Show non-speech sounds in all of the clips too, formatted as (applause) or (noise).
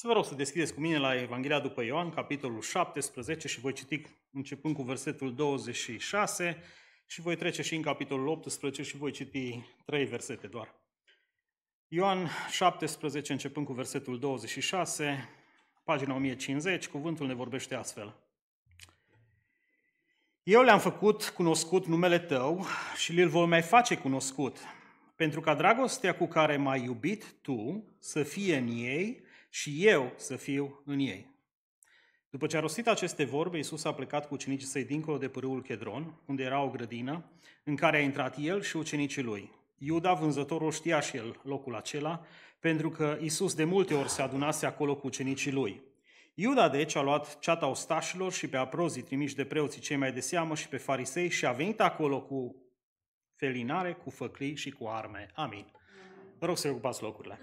Să vă rog să deschideți cu mine la Evanghelia după Ioan, capitolul 17 și voi citi începând cu versetul 26 și voi trece și în capitolul 18 și voi citi trei versete doar. Ioan 17, începând cu versetul 26, pagina 1050, cuvântul ne vorbește astfel. Eu le-am făcut cunoscut numele tău și le voi mai face cunoscut, pentru ca dragostea cu care m-ai iubit tu să fie în ei – și eu să fiu în ei. După ce a rostit aceste vorbe, Iisus a plecat cu ucenicii săi dincolo de pârâul Chedron, unde era o grădină, în care a intrat el și ucenicii lui. Iuda, vânzătorul, știa și el locul acela, pentru că Iisus de multe ori se adunase acolo cu ucenicii lui. Iuda, deci, a luat ceata ostașilor și pe aprozii trimiși de preoții cei mai de seamă și pe farisei și a venit acolo cu felinare, cu făclii și cu arme. Amin. Vă rog să ocupați locurile.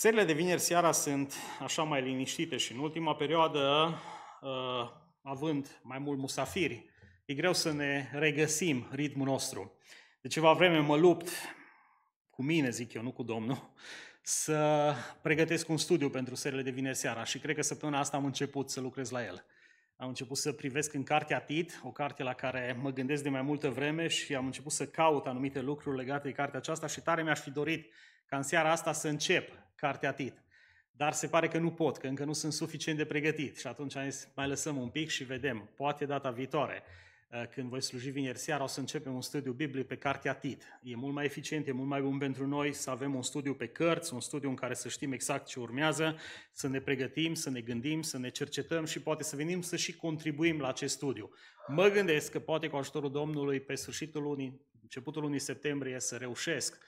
Serile de vineri seara sunt așa mai liniștite și în ultima perioadă, uh, având mai mult musafiri, e greu să ne regăsim ritmul nostru. De ceva vreme mă lupt cu mine, zic eu, nu cu Domnul, să pregătesc un studiu pentru serile de vineri seara și cred că săptămâna asta am început să lucrez la el. Am început să privesc în cartea Tit, o carte la care mă gândesc de mai multă vreme și am început să caut anumite lucruri legate de cartea aceasta și tare mi-aș fi dorit ca în seara asta să încep cartea Tit. Dar se pare că nu pot, că încă nu sunt suficient de pregătit. Și atunci am zis, mai lăsăm un pic și vedem. Poate data viitoare, uh, când voi sluji vineri seara, o să începem un studiu biblic pe cartea Tit. E mult mai eficient, e mult mai bun pentru noi să avem un studiu pe cărți, un studiu în care să știm exact ce urmează, să ne pregătim, să ne gândim, să ne cercetăm și poate să venim să și contribuim la acest studiu. Mă gândesc că poate cu ajutorul Domnului, pe sfârșitul lunii, începutul lunii septembrie, să reușesc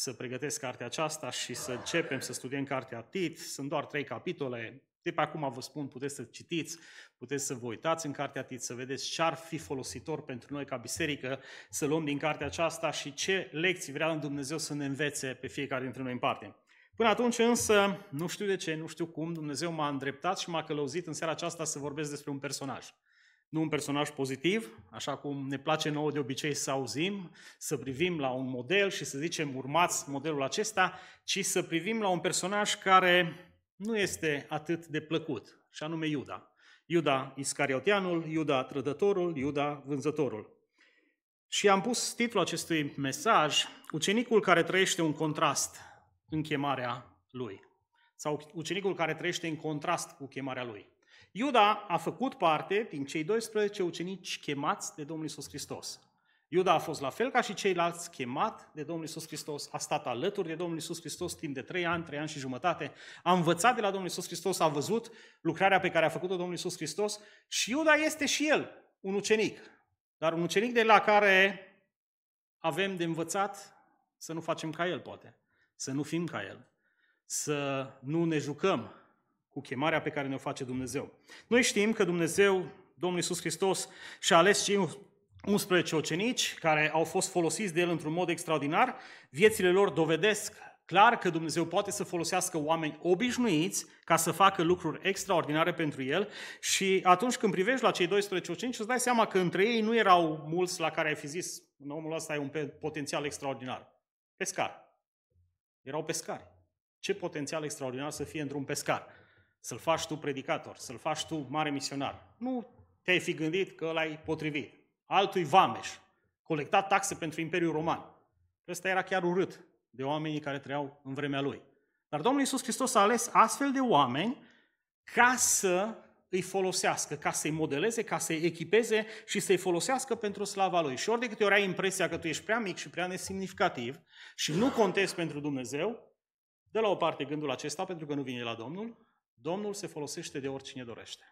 să pregătesc cartea aceasta și să începem să studiem cartea Tit. Sunt doar trei capitole. De pe acum vă spun, puteți să citiți, puteți să vă uitați în cartea Tit, să vedeți ce ar fi folositor pentru noi ca biserică să luăm din cartea aceasta și ce lecții vrea în Dumnezeu să ne învețe pe fiecare dintre noi în parte. Până atunci însă, nu știu de ce, nu știu cum, Dumnezeu m-a îndreptat și m-a călăuzit în seara aceasta să vorbesc despre un personaj nu un personaj pozitiv, așa cum ne place nouă de obicei să auzim, să privim la un model și să zicem urmați modelul acesta, ci să privim la un personaj care nu este atât de plăcut, și anume Iuda. Iuda Iscarioteanul, Iuda Trădătorul, Iuda Vânzătorul. Și am pus titlul acestui mesaj, Ucenicul care trăiește un contrast în chemarea lui. Sau ucenicul care trăiește în contrast cu chemarea lui. Iuda a făcut parte din cei 12 ucenici chemați de Domnul Isus Hristos. Iuda a fost la fel ca și ceilalți chemat de Domnul Isus Hristos, a stat alături de Domnul Isus Hristos timp de trei ani, trei ani și jumătate, a învățat de la Domnul Isus Hristos, a văzut lucrarea pe care a făcut-o Domnul Isus Hristos și Iuda este și el un ucenic. Dar un ucenic de la care avem de învățat să nu facem ca el, poate, să nu fim ca el, să nu ne jucăm cu chemarea pe care ne-o face Dumnezeu. Noi știm că Dumnezeu, Domnul Iisus Hristos, și-a ales cei 11 ocenici care au fost folosiți de el într-un mod extraordinar. Viețile lor dovedesc clar că Dumnezeu poate să folosească oameni obișnuiți ca să facă lucruri extraordinare pentru El și atunci când privești la cei 12 ocenici, îți dai seama că între ei nu erau mulți la care ai fi zis în omul ăsta e un potențial extraordinar. Pescar. Erau pescari. Ce potențial extraordinar să fie într-un pescar să-l faci tu predicator, să-l faci tu mare misionar. Nu te-ai fi gândit că l-ai potrivit. Altul vameș, colecta taxe pentru Imperiul Roman. Ăsta era chiar urât de oamenii care trăiau în vremea lui. Dar Domnul Iisus Hristos a ales astfel de oameni ca să îi folosească, ca să-i modeleze, ca să-i echipeze și să-i folosească pentru slava Lui. Și ori de câte ori ai impresia că tu ești prea mic și prea nesemnificativ și nu contezi pentru Dumnezeu, de la o parte gândul acesta pentru că nu vine la Domnul Domnul se folosește de oricine dorește.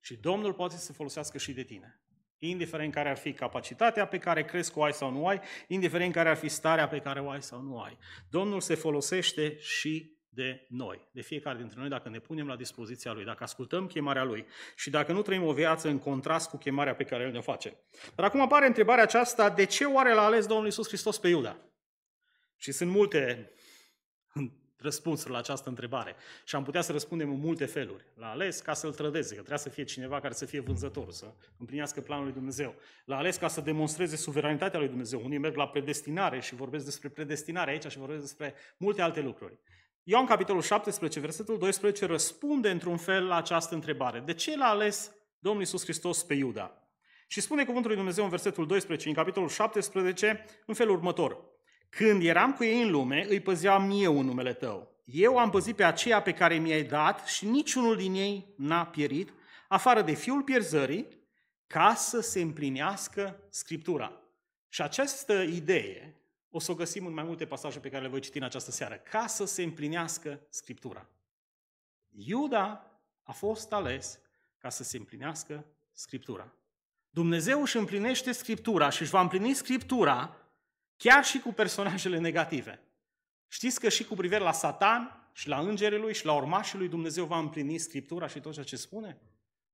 Și Domnul poate să se folosească și de tine. Indiferent care ar fi capacitatea pe care crezi că o ai sau nu ai, indiferent care ar fi starea pe care o ai sau nu ai. Domnul se folosește și de noi, de fiecare dintre noi, dacă ne punem la dispoziția Lui, dacă ascultăm chemarea Lui și dacă nu trăim o viață în contrast cu chemarea pe care El ne-o face. Dar acum apare întrebarea aceasta, de ce oare l-a ales Domnul Iisus Hristos pe Iuda? Și sunt multe răspunsul la această întrebare. Și am putea să răspundem în multe feluri. La ales ca să-l trădeze, că trebuia să fie cineva care să fie vânzător, să împlinească planul lui Dumnezeu. La ales ca să demonstreze suveranitatea lui Dumnezeu. Unii merg la predestinare și vorbesc despre predestinare aici și vorbesc despre multe alte lucruri. Ioan, capitolul 17, versetul 12, răspunde într-un fel la această întrebare. De ce l-a ales Domnul Iisus Hristos pe Iuda? Și spune cuvântul lui Dumnezeu în versetul 12, în capitolul 17, în felul următor. Când eram cu ei în lume, îi păzeam eu în numele tău. Eu am păzit pe aceea pe care mi-ai dat și niciunul din ei n-a pierit, afară de fiul pierzării, ca să se împlinească Scriptura. Și această idee o să o găsim în mai multe pasaje pe care le voi citi în această seară. Ca să se împlinească Scriptura. Iuda a fost ales ca să se împlinească Scriptura. Dumnezeu își împlinește Scriptura și își va împlini Scriptura Chiar și cu personajele negative. Știți că și cu privire la Satan și la îngerii lui și la urmașii lui Dumnezeu va împlini Scriptura și tot ceea ce spune?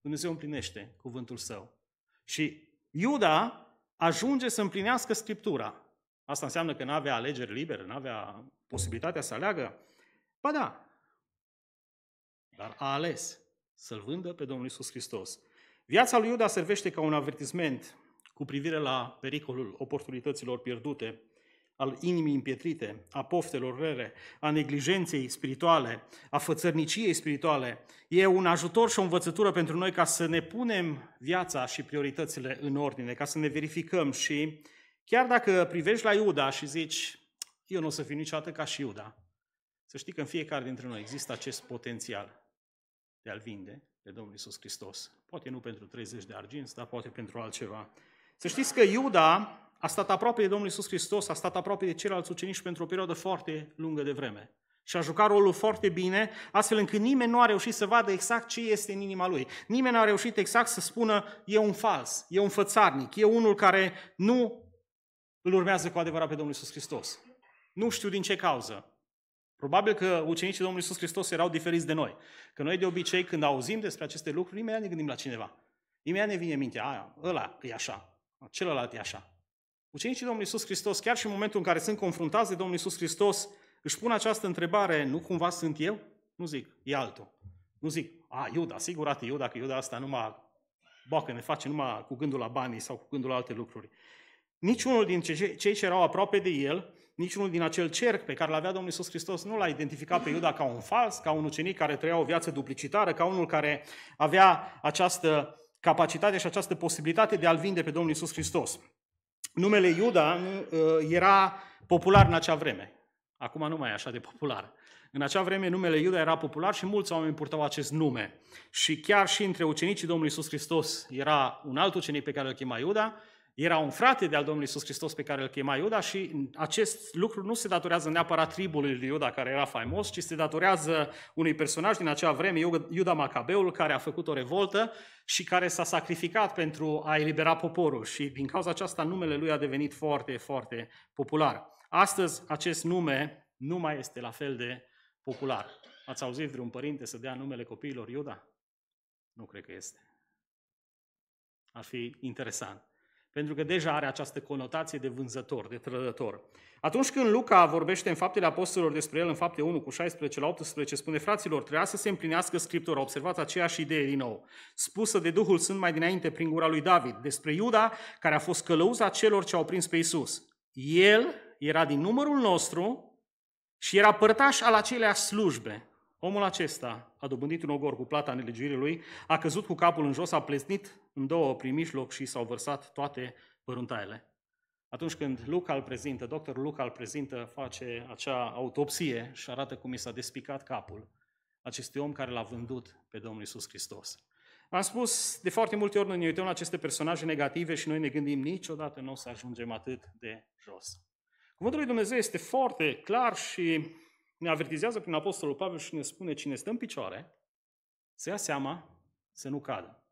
Dumnezeu împlinește cuvântul său. Și Iuda ajunge să împlinească Scriptura. Asta înseamnă că nu avea alegeri libere, nu avea posibilitatea să aleagă. Ba da, dar a ales să-L vândă pe Domnul Isus Hristos. Viața lui Iuda servește ca un avertisment cu privire la pericolul oportunităților pierdute, al inimii împietrite, a poftelor rele, a neglijenței spirituale, a fățărniciei spirituale. E un ajutor și o învățătură pentru noi ca să ne punem viața și prioritățile în ordine, ca să ne verificăm și chiar dacă privești la Iuda și zici, eu nu o să fiu niciodată ca și Iuda, să știi că în fiecare dintre noi există acest potențial de a-L vinde pe Domnul Iisus Hristos. Poate nu pentru 30 de arginți, dar poate pentru altceva. Să știți că Iuda a stat aproape de Domnul Isus Hristos, a stat aproape de ceilalți ucenici pentru o perioadă foarte lungă de vreme. Și a jucat rolul foarte bine, astfel încât nimeni nu a reușit să vadă exact ce este în inima lui. Nimeni nu a reușit exact să spună, e un fals, e un fățarnic, e unul care nu îl urmează cu adevărat pe Domnul Isus Hristos. Nu știu din ce cauză. Probabil că ucenicii Domnului Isus Hristos erau diferiți de noi. Că noi de obicei când auzim despre aceste lucruri, imediat ne gândim la cineva. Imediat ne vine mintea, aia, ăla e așa, Celălalt e așa. Ucenicii Domnului Iisus Hristos, chiar și în momentul în care sunt confruntați de Domnul Iisus Hristos, își pun această întrebare, nu cumva sunt eu? Nu zic, e altul. Nu zic, a, Iuda, sigur ati Iuda, că Iuda asta numai boacă ne face numai cu gândul la banii sau cu gândul la alte lucruri. Niciunul din cei ce erau aproape de el, niciunul din acel cerc pe care l-avea Domnul Iisus Hristos nu l-a identificat pe Iuda ca un fals, ca un ucenic care trăia o viață duplicitară, ca unul care avea această capacitatea și această posibilitate de a-L vinde pe Domnul Isus Hristos. Numele Iuda ă, era popular în acea vreme. Acum nu mai e așa de popular. În acea vreme numele Iuda era popular și mulți oameni purtau acest nume. Și chiar și între ucenicii Domnului Isus Hristos era un alt ucenic pe care îl chema Iuda era un frate de-al Domnului Iisus Hristos pe care îl chema Iuda și acest lucru nu se datorează neapărat tribului lui Iuda care era faimos, ci se datorează unui personaj din acea vreme, Iuda Macabeul, care a făcut o revoltă și care s-a sacrificat pentru a elibera poporul și din cauza aceasta numele lui a devenit foarte, foarte popular. Astăzi acest nume nu mai este la fel de popular. Ați auzit vreun părinte să dea numele copiilor Iuda? Nu cred că este. Ar fi interesant pentru că deja are această conotație de vânzător, de trădător. Atunci când Luca vorbește în faptele apostolilor despre el, în fapte 1 cu 16 la 18, spune, fraților, trebuia să se împlinească Scriptura, observați aceeași idee din nou, spusă de Duhul Sfânt mai dinainte prin gura lui David, despre Iuda, care a fost călăuza celor ce au prins pe Isus. El era din numărul nostru și era părtaș al aceleași slujbe, Omul acesta a dobândit un ogor cu plata nelegiuirii lui, a căzut cu capul în jos, a plesnit în două prin mijloc și s-au vărsat toate păruntaiele. Atunci când Luca îl prezintă, doctorul Luca îl prezintă, face acea autopsie și arată cum i s-a despicat capul acestui om care l-a vândut pe Domnul Isus Hristos. Am spus, de foarte multe ori noi ne uităm la aceste personaje negative și noi ne gândim niciodată nu o să ajungem atât de jos. Cuvântul lui Dumnezeu este foarte clar și ne avertizează prin Apostolul Pavel și ne spune cine stă în picioare, să ia seama să nu cadă.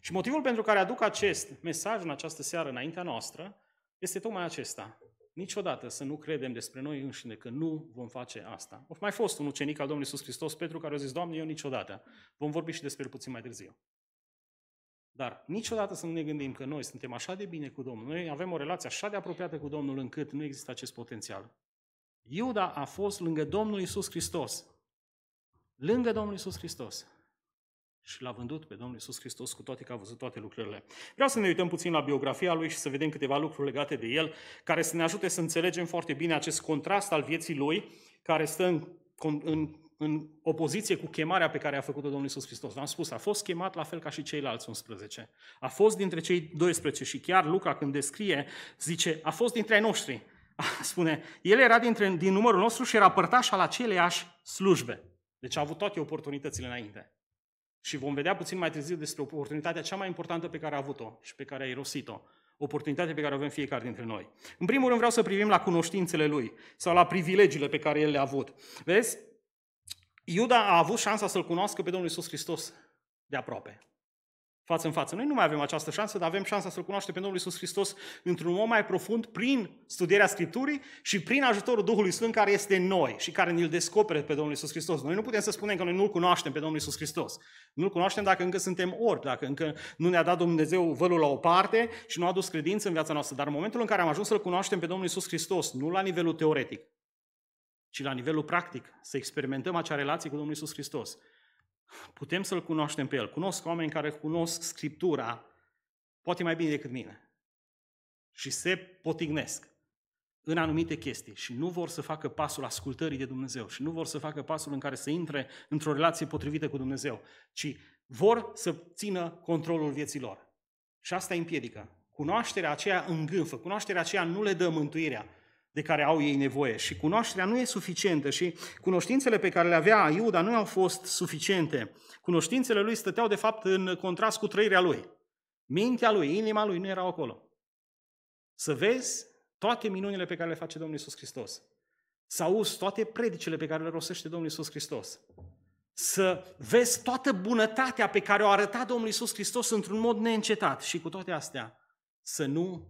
Și motivul pentru care aduc acest mesaj în această seară înaintea noastră este tocmai acesta. Niciodată să nu credem despre noi înșine că nu vom face asta. O mai fost un ucenic al Domnului Iisus Hristos, Petru, care a zis, Doamne, eu niciodată. Vom vorbi și despre el puțin mai târziu. Dar niciodată să nu ne gândim că noi suntem așa de bine cu Domnul, noi avem o relație așa de apropiată cu Domnul încât nu există acest potențial. Iuda a fost lângă Domnul Isus Hristos. Lângă Domnul Isus Hristos. Și l-a vândut pe Domnul Isus Hristos cu toate că a văzut toate lucrurile. Vreau să ne uităm puțin la biografia lui și să vedem câteva lucruri legate de el, care să ne ajute să înțelegem foarte bine acest contrast al vieții lui, care stă în, în, în opoziție cu chemarea pe care a făcut-o Domnul Isus Hristos. V-am spus, a fost chemat la fel ca și ceilalți 11. A fost dintre cei 12 și chiar Luca când descrie, zice, a fost dintre ai noștri. (laughs) spune, el era dintre, din numărul nostru și era părtaș al aceleiași slujbe. Deci a avut toate oportunitățile înainte. Și vom vedea puțin mai târziu despre oportunitatea cea mai importantă pe care a avut-o și pe care a irosit-o. Oportunitatea pe care o avem fiecare dintre noi. În primul rând vreau să privim la cunoștințele lui sau la privilegiile pe care el le-a avut. Vezi? Iuda a avut șansa să-L cunoască pe Domnul Isus Hristos de aproape față în față. Noi nu mai avem această șansă, dar avem șansa să-L cunoaștem pe Domnul Iisus Hristos într-un mod mai profund prin studierea Scripturii și prin ajutorul Duhului Sfânt care este în noi și care ne-L descopere pe Domnul Iisus Hristos. Noi nu putem să spunem că noi nu-L cunoaștem pe Domnul Iisus Hristos. Nu-L cunoaștem dacă încă suntem ori, dacă încă nu ne-a dat Dumnezeu vălul la o parte și nu a dus credință în viața noastră. Dar în momentul în care am ajuns să-L cunoaștem pe Domnul Iisus Hristos, nu la nivelul teoretic, ci la nivelul practic, să experimentăm acea relație cu Domnul Iisus Hristos, Putem să-L cunoaștem pe El. Cunosc oameni care cunosc Scriptura poate mai bine decât mine. Și se potignesc în anumite chestii și nu vor să facă pasul ascultării de Dumnezeu și nu vor să facă pasul în care să intre într-o relație potrivită cu Dumnezeu, ci vor să țină controlul vieții lor. Și asta îi împiedică. Cunoașterea aceea îngânfă, cunoașterea aceea nu le dă mântuirea, de care au ei nevoie. Și cunoașterea nu e suficientă și cunoștințele pe care le avea Iuda nu au fost suficiente. Cunoștințele lui stăteau, de fapt, în contrast cu trăirea lui. Mintea lui, inima lui nu era acolo. Să vezi toate minunile pe care le face Domnul Isus Hristos. Să auzi toate predicile pe care le rosește Domnul Isus Hristos. Să vezi toată bunătatea pe care o arăta Domnul Isus Hristos într-un mod neîncetat. Și cu toate astea, să nu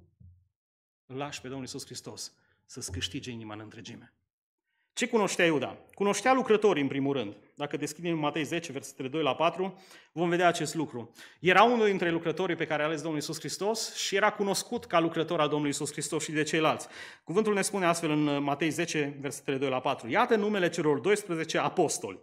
îl lași pe Domnul Isus Hristos să-ți câștige inima în întregime. Ce cunoștea Iuda? Cunoștea lucrătorii, în primul rând. Dacă deschidem Matei 10, versetele 2 la 4, vom vedea acest lucru. Era unul dintre lucrătorii pe care a ales Domnul Isus Hristos și era cunoscut ca lucrător al Domnului Isus Hristos și de ceilalți. Cuvântul ne spune astfel în Matei 10, versetele 2 la 4. Iată numele celor 12 apostoli.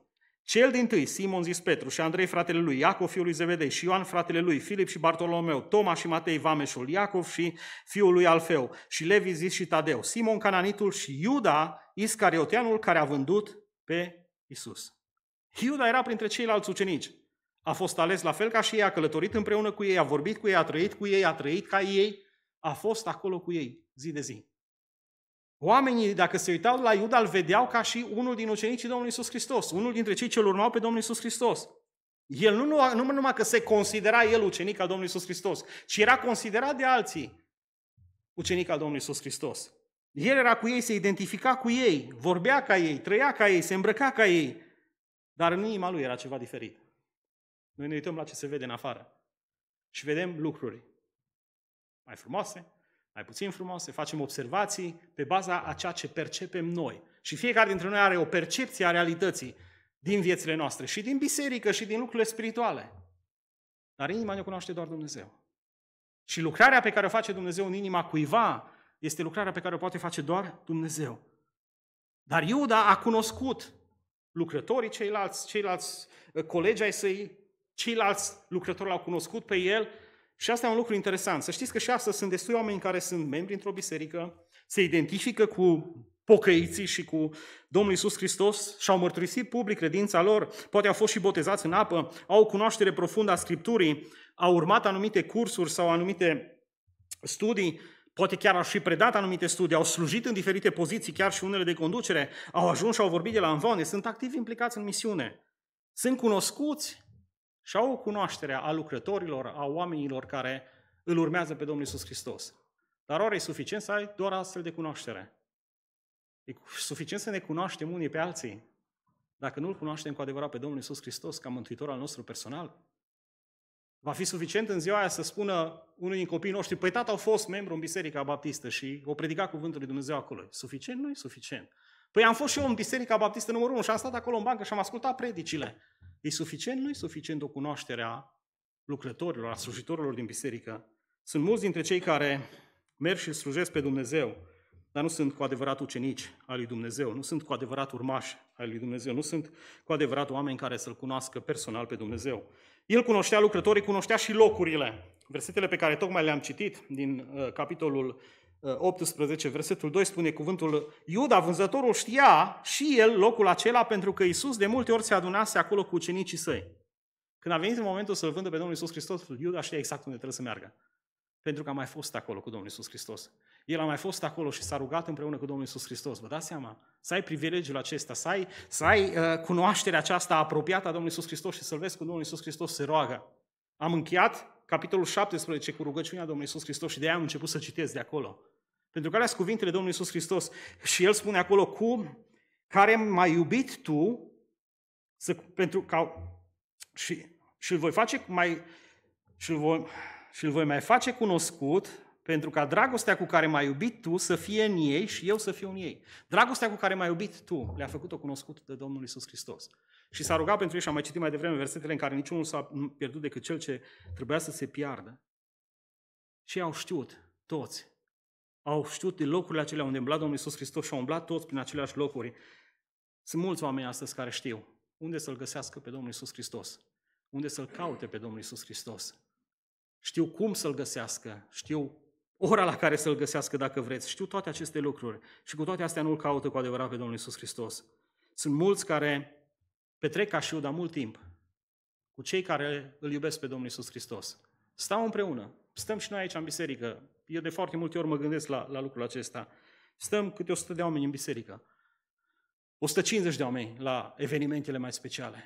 Cel din tâi, Simon zis Petru și Andrei fratele lui, Iacov fiul lui Zevedei și Ioan fratele lui, Filip și Bartolomeu, Toma și Matei Vameșul, Iacov și fiul lui Alfeu și Levi zis și Tadeu, Simon Cananitul și Iuda Iscarioteanul care a vândut pe Isus. Iuda era printre ceilalți ucenici. A fost ales la fel ca și ei, a călătorit împreună cu ei, a vorbit cu ei, a trăit cu ei, a trăit ca ei, a fost acolo cu ei zi de zi. Oamenii, dacă se uitau la Iuda, îl vedeau ca și unul din ucenicii Domnului Isus Hristos, unul dintre cei ce îl urmau pe Domnul Isus Hristos. El nu, nu numai că se considera el ucenic al Domnului Isus Hristos, ci era considerat de alții ucenic al Domnului Isus Hristos. El era cu ei, se identifica cu ei, vorbea ca ei, trăia ca ei, se îmbrăca ca ei, dar în inima lui era ceva diferit. Noi ne uităm la ce se vede în afară și vedem lucruri mai frumoase, mai puțin frumoase, facem observații pe baza a ceea ce percepem noi. Și fiecare dintre noi are o percepție a realității din viețile noastre și din biserică și din lucrurile spirituale. Dar inima ne cunoaște doar Dumnezeu. Și lucrarea pe care o face Dumnezeu în inima cuiva este lucrarea pe care o poate face doar Dumnezeu. Dar Iuda a cunoscut lucrătorii ceilalți, ceilalți eh, colegi ai săi, ceilalți lucrători l-au cunoscut pe el și asta e un lucru interesant. Să știți că și astăzi sunt destui oameni care sunt membri într-o biserică, se identifică cu pocăiții și cu Domnul Isus Hristos și au mărturisit public credința lor, poate au fost și botezați în apă, au o cunoaștere profundă a Scripturii, au urmat anumite cursuri sau anumite studii, poate chiar au și predat anumite studii, au slujit în diferite poziții, chiar și unele de conducere, au ajuns și au vorbit de la învoane, sunt activ implicați în misiune, sunt cunoscuți și au o cunoaștere a lucrătorilor, a oamenilor care îl urmează pe Domnul Isus Hristos. Dar oare e suficient să ai doar astfel de cunoaștere. E suficient să ne cunoaștem unii pe alții. Dacă nu-L cunoaștem cu adevărat pe Domnul Isus Hristos ca mântuitor al nostru personal, va fi suficient în ziua aia să spună unul din copiii noștri, păi tata a fost membru în Biserica Baptistă și o predica Cuvântul lui Dumnezeu acolo. Suficient? Nu e suficient. Păi am fost și eu în Biserica Baptistă numărul 1 și am stat acolo în bancă și am ascultat predicile. E suficient? Nu e suficient o cunoaștere a lucrătorilor, a slujitorilor din biserică. Sunt mulți dintre cei care merg și slujesc pe Dumnezeu, dar nu sunt cu adevărat ucenici al lui Dumnezeu, nu sunt cu adevărat urmași al lui Dumnezeu, nu sunt cu adevărat oameni care să-L cunoască personal pe Dumnezeu. El cunoștea lucrătorii, cunoștea și locurile. Versetele pe care tocmai le-am citit din uh, capitolul 18, uh, versetul 2 spune cuvântul Iuda, vânzătorul știa și el locul acela pentru că Isus de multe ori se adunase acolo cu ucenicii săi. Când a venit în momentul să-L vândă pe Domnul Isus Hristos, Iuda știa exact unde trebuie să meargă. Pentru că a mai fost acolo cu Domnul Isus Hristos. El a mai fost acolo și s-a rugat împreună cu Domnul Isus Hristos. Vă dați seama? Să ai privilegiul acesta, să ai, să ai uh, cunoașterea aceasta apropiată a Domnului Isus Hristos și să-L vezi cu Domnul Isus Hristos se roagă. Am încheiat capitolul 17 cu rugăciunea Domnului Isus Hristos și de aia am început să citesc de acolo. Pentru că alea cuvintele Domnului Iisus Hristos. Și El spune acolo, cu Care m-ai iubit tu, să, pentru ca, și, și îl voi face mai, și îl voi, și îl voi mai face cunoscut, pentru ca dragostea cu care m-ai iubit tu să fie în ei și eu să fiu în ei. Dragostea cu care m-ai iubit tu le-a făcut-o cunoscut de Domnul Iisus Hristos. Și s-a rugat pentru ei și am mai citit mai devreme versetele în care niciunul s-a pierdut decât cel ce trebuia să se piardă. Și au știut toți au știut de locurile acelea unde umbla Domnul Iisus Hristos și au umblat toți prin aceleași locuri. Sunt mulți oameni astăzi care știu unde să-L găsească pe Domnul Iisus Hristos, unde să-L caute pe Domnul Iisus Hristos. Știu cum să-L găsească, știu ora la care să-L găsească dacă vreți, știu toate aceste lucruri și cu toate astea nu-L caută cu adevărat pe Domnul Iisus Hristos. Sunt mulți care petrec ca și dar mult timp cu cei care îl iubesc pe Domnul Iisus Hristos. Stau împreună, stăm și noi aici în biserică, eu de foarte multe ori mă gândesc la, la lucrul acesta. Stăm câte 100 de oameni în biserică, 150 de oameni la evenimentele mai speciale.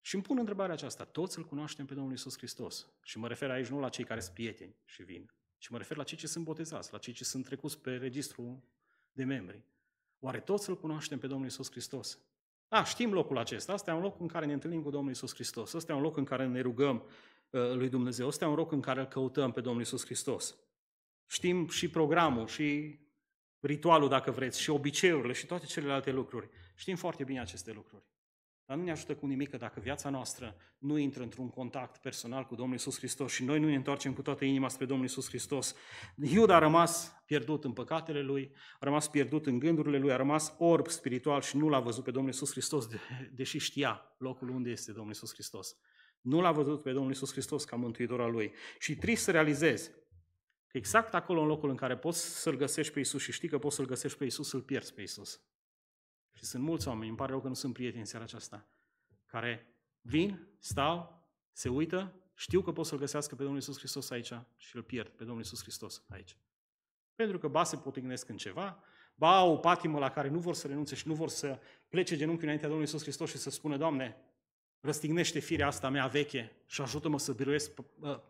Și îmi pun întrebarea aceasta, toți îl cunoaștem pe Domnul Isus Hristos. Și mă refer aici nu la cei care sunt prieteni și vin, ci mă refer la cei ce sunt botezați, la cei ce sunt trecuți pe registru de membri. Oare toți îl cunoaștem pe Domnul Isus Hristos? A, da, știm locul acesta, asta e un loc în care ne întâlnim cu Domnul Isus Hristos, asta e un loc în care ne rugăm uh, lui Dumnezeu, asta e un loc în care îl căutăm pe Domnul Isus Hristos. Știm și programul, și ritualul, dacă vreți, și obiceiurile, și toate celelalte lucruri. Știm foarte bine aceste lucruri. Dar nu ne ajută cu nimic că dacă viața noastră nu intră într-un contact personal cu Domnul Isus Hristos și noi nu ne întoarcem cu toată inima spre Domnul Isus Hristos, Iuda a rămas pierdut în păcatele lui, a rămas pierdut în gândurile lui, a rămas orb spiritual și nu l-a văzut pe Domnul Isus Hristos, de, deși știa locul unde este Domnul Isus Hristos. Nu l-a văzut pe Domnul Isus Hristos ca mântuitor al lui. Și trist să realizezi exact acolo, în locul în care poți să-L găsești pe Isus și știi că poți să-L găsești pe Isus, îl pierzi pe Isus. Și sunt mulți oameni, îmi pare rău că nu sunt prieteni în seara aceasta, care vin, stau, se uită, știu că pot să-L găsească pe Domnul Isus Hristos aici și îl pierd pe Domnul Isus Hristos aici. Pentru că ba se potignesc în ceva, ba au o patimă la care nu vor să renunțe și nu vor să plece genunchiul înaintea Domnului Isus Hristos și să spună, Doamne, răstignește firea asta mea veche și ajută-mă să biruiesc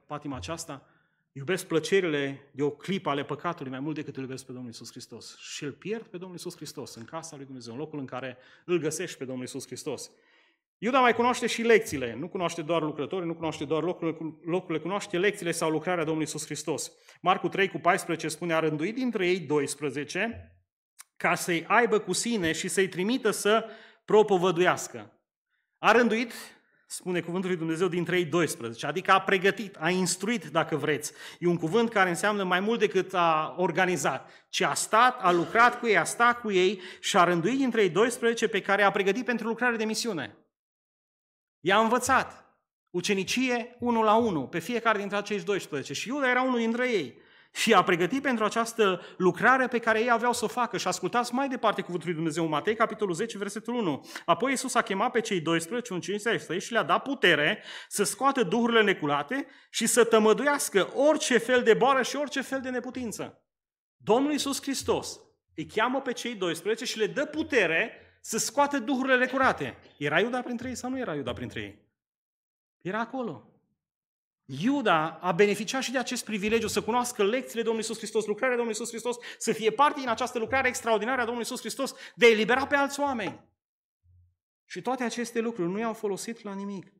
patima aceasta, Iubesc plăcerile de o clipă ale păcatului mai mult decât îl iubesc pe Domnul Isus Hristos. Și îl pierd pe Domnul Isus Hristos în casa lui Dumnezeu, în locul în care îl găsești pe Domnul Isus Hristos. Iuda mai cunoaște și lecțiile. Nu cunoaște doar lucrătorii, nu cunoaște doar locurile, locurile cunoaște lecțiile sau lucrarea Domnului Isus Hristos. Marcu 3 cu 14 spune, a rânduit dintre ei 12 ca să-i aibă cu sine și să-i trimită să propovăduiască. A rânduit spune cuvântul lui Dumnezeu din 3.12, adică a pregătit, a instruit, dacă vreți. E un cuvânt care înseamnă mai mult decât a organizat, ci a stat, a lucrat cu ei, a stat cu ei și a rânduit din 3.12 pe care a pregătit pentru lucrare de misiune. I-a învățat ucenicie unul la unul pe fiecare dintre acești 12 și Iuda era unul dintre ei și a pregătit pentru această lucrare pe care ei aveau să o facă. Și ascultați mai departe cuvântul lui Dumnezeu, Matei, capitolul 10, versetul 1. Apoi Iisus a chemat pe cei 12, un cinci și le-a dat putere să scoată duhurile neculate și să tămăduiască orice fel de boală și orice fel de neputință. Domnul Iisus Hristos îi cheamă pe cei 12 și le dă putere să scoată duhurile necurate. Era Iuda printre ei sau nu era Iuda printre ei? Era acolo. Iuda a beneficiat și de acest privilegiu să cunoască lecțiile Domnului Iisus Hristos, lucrarea Domnului Iisus Hristos, să fie parte din această lucrare extraordinară a Domnului Iisus Hristos de a elibera pe alți oameni. Și toate aceste lucruri nu i-au folosit la nimic.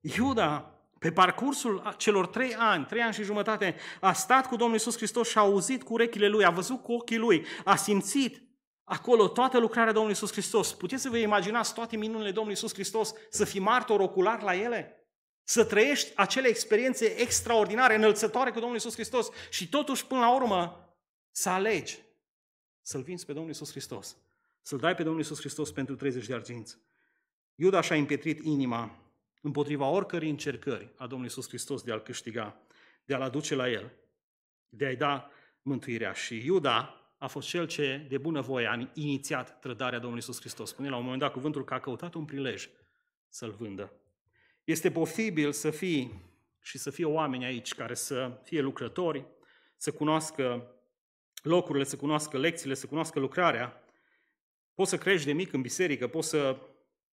Iuda, pe parcursul celor trei ani, trei ani și jumătate, a stat cu Domnul Iisus Hristos și a auzit cu urechile lui, a văzut cu ochii lui, a simțit acolo toată lucrarea Domnului Iisus Hristos. Puteți să vă imaginați toate minunile Domnului Iisus Hristos să fi martor ocular la ele? Să trăiești acele experiențe extraordinare, înălțătoare cu Domnul Isus Hristos și totuși, până la urmă, să alegi să-L vinzi pe Domnul Isus Hristos. Să-L dai pe Domnul Isus Hristos pentru 30 de arginți. Iuda și-a împietrit inima împotriva oricărei încercări a Domnului Isus Hristos de a-L câștiga, de a-L aduce la El, de a-I da mântuirea. Și Iuda a fost cel ce, de bună voie, a inițiat trădarea Domnului Isus Hristos. Spune la un moment dat cuvântul că a căutat un prilej să-L vândă. Este posibil să fii și să fie oameni aici care să fie lucrători, să cunoască locurile, să cunoască lecțiile, să cunoască lucrarea. Poți să crești de mic în biserică, poți să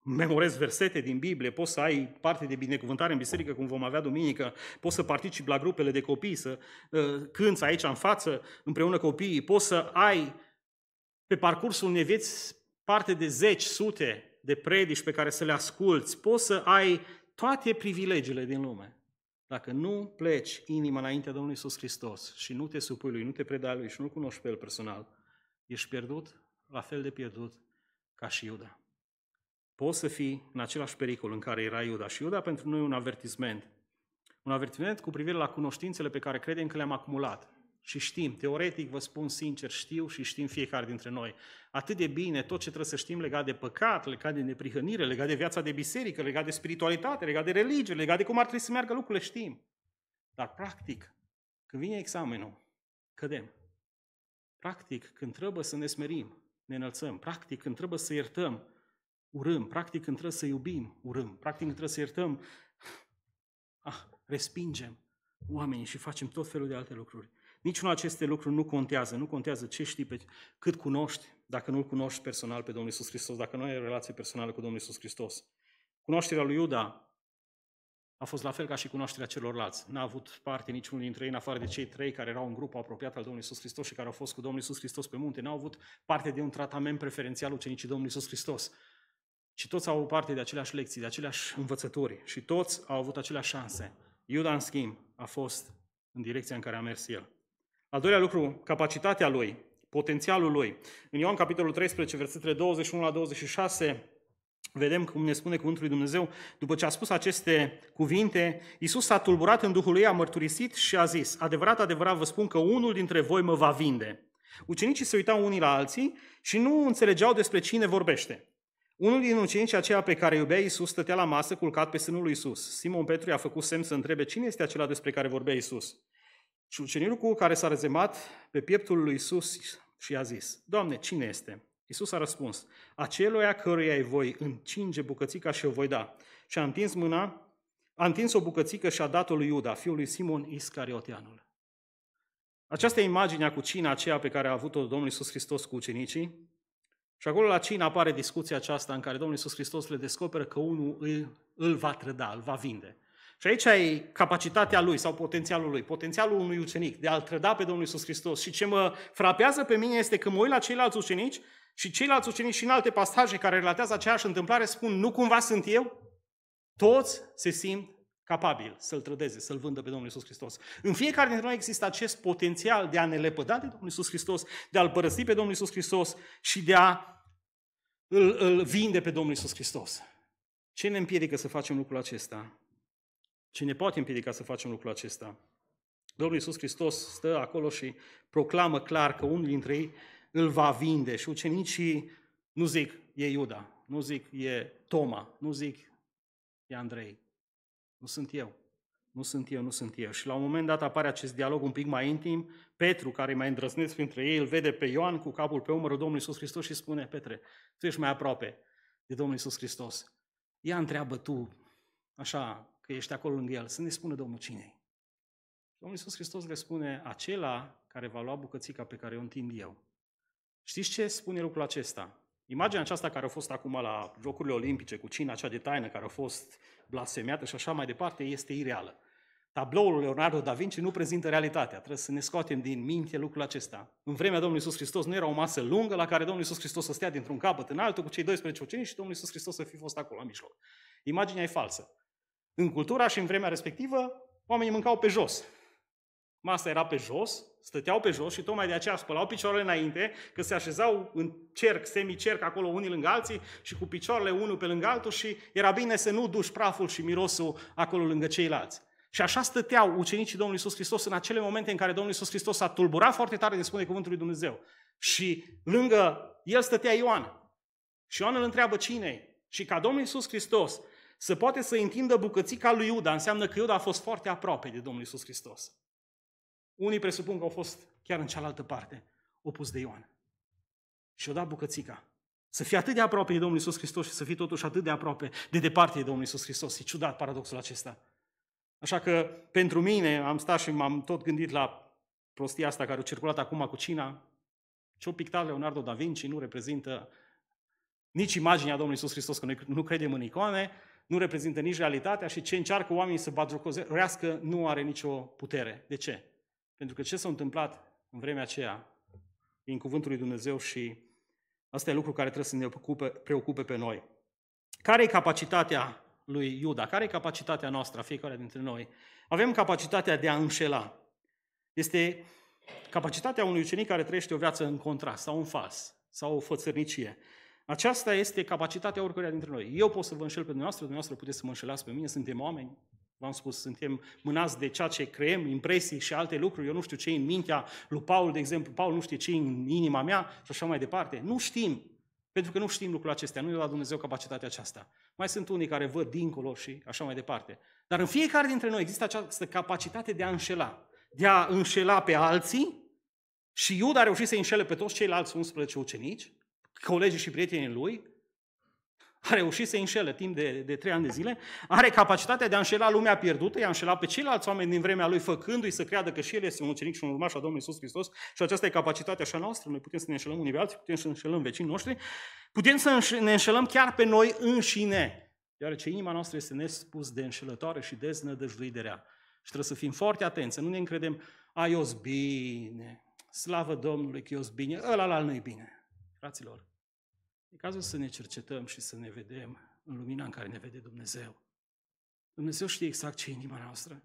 memorezi versete din Biblie, poți să ai parte de binecuvântare în biserică, cum vom avea duminică, poți să participi la grupele de copii, să uh, cânți aici în față împreună copiii, poți să ai pe parcursul unei vieți parte de zeci, sute de predici pe care să le asculți, poți să ai toate privilegiile din lume. Dacă nu pleci inima înaintea Domnului Iisus Hristos și nu te supui Lui, nu te predai Lui și nu-L cunoști pe El personal, ești pierdut, la fel de pierdut ca și Iuda. Poți să fii în același pericol în care era Iuda. Și Iuda pentru noi e un avertisment. Un avertisment cu privire la cunoștințele pe care credem că le-am acumulat. Și știm, teoretic vă spun sincer, știu și știm fiecare dintre noi. Atât de bine tot ce trebuie să știm legat de păcat, legat de neprihănire, legat de viața de biserică, legat de spiritualitate, legat de religie, legat de cum ar trebui să meargă lucrurile, știm. Dar practic, când vine examenul, cădem. Practic, când trebuie să ne smerim, ne înălțăm. Practic, când trebuie să iertăm, urâm. Practic, când trebuie să iubim, urâm. Practic, când trebuie să iertăm, ah, respingem oamenii și facem tot felul de alte lucruri. Niciunul aceste lucruri nu contează. Nu contează ce știi, pe cât cunoști, dacă nu-L cunoști personal pe Domnul Iisus Hristos, dacă nu ai o relație personală cu Domnul Iisus Hristos. Cunoașterea lui Iuda a fost la fel ca și cunoașterea celorlalți. N-a avut parte niciunul dintre ei, în afară de cei trei care erau în grup apropiat al Domnului Iisus Hristos și care au fost cu Domnul Iisus Hristos pe munte. N-au avut parte de un tratament preferențial ucenicii Domnului Iisus Hristos. Și toți au avut parte de aceleași lecții, de aceleași învățături. și toți au avut aceleași șanse. Iuda, în schimb, a fost în direcția în care a mers el. Al doilea lucru, capacitatea lui, potențialul lui. În Ioan capitolul 13, versetele 21 la 26, vedem cum ne spune cuvântul lui Dumnezeu, după ce a spus aceste cuvinte, Iisus s-a tulburat în Duhul lui, a mărturisit și a zis, adevărat, adevărat vă spun că unul dintre voi mă va vinde. Ucenicii se uitau unii la alții și nu înțelegeau despre cine vorbește. Unul din ucenicii aceia pe care iubea Iisus stătea la masă culcat pe sânul lui Iisus. Simon Petru i-a făcut semn să întrebe cine este acela despre care vorbea Iisus. Și ucenicul care s-a rezemat pe pieptul lui Isus și a zis, Doamne, cine este? Isus a răspuns, aceluia căruia ai voi încinge bucățica și o voi da. Și a întins mâna, a întins o bucățică și a dat-o lui Iuda, fiul lui Simon Iscarioteanul. Această imagine a cu cina aceea pe care a avut-o Domnul Isus Hristos cu ucenicii, și acolo la cina apare discuția aceasta în care Domnul Isus Hristos le descoperă că unul îl, îl va trăda, îl va vinde. Și aici e capacitatea lui sau potențialul lui, potențialul unui ucenic de a-L trăda pe Domnul Iisus Hristos. Și ce mă frapează pe mine este că mă uit la ceilalți ucenici și ceilalți ucenici și în alte pasaje care relatează aceeași întâmplare spun, nu cumva sunt eu? Toți se simt capabili să-L trădeze, să-L vândă pe Domnul Iisus Hristos. În fiecare dintre noi există acest potențial de a ne lepăda de Domnul Iisus Hristos, de a-L părăsi pe Domnul Iisus Hristos și de a îl, îl vinde pe Domnul Iisus Hristos. Ce ne împiedică să facem lucrul acesta? Ce ne poate împiedica să facem lucrul acesta? Domnul Iisus Hristos stă acolo și proclamă clar că unul dintre ei îl va vinde și ucenicii, nu zic, e Iuda, nu zic, e Toma, nu zic, e Andrei, nu sunt eu. Nu sunt eu, nu sunt eu. Și la un moment dat apare acest dialog un pic mai intim. Petru, care mai îndrăznesc printre ei, îl vede pe Ioan cu capul pe umărul Domnului Iisus Hristos și spune, Petre, tu ești mai aproape de Domnul Iisus Hristos. Ia întreabă tu, așa, că ești acolo lângă el, să ne spună Domnul cine Domnul Iisus Hristos le spune, acela care va lua bucățica pe care o întind eu. Știți ce spune lucrul acesta? Imaginea aceasta care a fost acum la Jocurile Olimpice cu cina acea de taină care a fost blasfemiată și așa mai departe este ireală. Tabloul Leonardo da Vinci nu prezintă realitatea. Trebuie să ne scoatem din minte lucrul acesta. În vremea Domnului Isus Hristos nu era o masă lungă la care Domnul Isus Hristos să stea dintr-un capăt în altul cu cei 12 ucenici și Domnul Isus Hristos să fi fost acolo, la mijloc. Imaginea e falsă. În cultura și în vremea respectivă, oamenii mâncau pe jos. Masa era pe jos, stăteau pe jos și tocmai de aceea spălau picioarele înainte, că se așezau în cerc, semicerc acolo unii lângă alții și cu picioarele unul pe lângă altul și era bine să nu duci praful și mirosul acolo lângă ceilalți. Și așa stăteau ucenicii Domnului Iisus Hristos în acele momente în care Domnul Iisus Hristos a tulburat foarte tare, de spune cuvântul lui Dumnezeu. Și lângă el stătea Ioan. Și Ioan îl întreabă cine Și ca Domnul Iisus Hristos se poate să întindă bucățica lui Iuda, înseamnă că Iuda a fost foarte aproape de Domnul Isus Hristos. Unii presupun că au fost chiar în cealaltă parte, opus de Ioan. Și o dat bucățica. Să fie atât de aproape de Domnul Isus Hristos și să fie totuși atât de aproape de departe de Domnul Isus Hristos. E ciudat paradoxul acesta. Așa că, pentru mine, am stat și m-am tot gândit la prostia asta care a circulat acum cu Cina. Ce o pictat Leonardo da Vinci nu reprezintă nici imaginea Domnului Isus Hristos, că noi nu credem în icoane, nu reprezintă nici realitatea și ce încearcă oamenii să batjocorească nu are nicio putere. De ce? Pentru că ce s-a întâmplat în vremea aceea din cuvântul lui Dumnezeu și asta e lucru care trebuie să ne preocupe, preocupe pe noi. Care e capacitatea lui Iuda? Care e capacitatea noastră, fiecare dintre noi? Avem capacitatea de a înșela. Este capacitatea unui ucenic care trăiește o viață în contrast sau în fals sau o fățărnicie. Aceasta este capacitatea oricăruia dintre noi. Eu pot să vă înșel pe dumneavoastră, dumneavoastră puteți să mă înșelați pe mine, suntem oameni. V-am spus, suntem mânați de ceea ce creem, impresii și alte lucruri. Eu nu știu ce e în mintea lui Paul, de exemplu. Paul nu știe ce e în inima mea și așa mai departe. Nu știm. Pentru că nu știm lucrul acestea, nu e la Dumnezeu capacitatea aceasta. Mai sunt unii care văd dincolo și așa mai departe. Dar în fiecare dintre noi există această capacitate de a înșela. De a înșela pe alții și Iuda a reușit să înșele pe toți ceilalți 11 ucenici, colegii și prietenii lui, a reușit să înșele timp de, de trei ani de zile, are capacitatea de a înșela lumea pierdută, i-a înșelat pe ceilalți oameni din vremea lui, făcându-i să creadă că și el este un ucenic și un urmaș al Domnului Iisus Hristos și aceasta e capacitatea și a noastră. Noi putem să ne înșelăm unii pe alții, putem să înșelăm vecinii noștri, putem să ne înșelăm chiar pe noi înșine, deoarece inima noastră este nespus de înșelătoare și de rea. Și trebuie să fim foarte atenți, să nu ne încredem, Ai bine, slavă Domnului că bine, ăla la nu bine. Fraților, E cazul să ne cercetăm și să ne vedem în lumina în care ne vede Dumnezeu. Dumnezeu știe exact ce e inima noastră.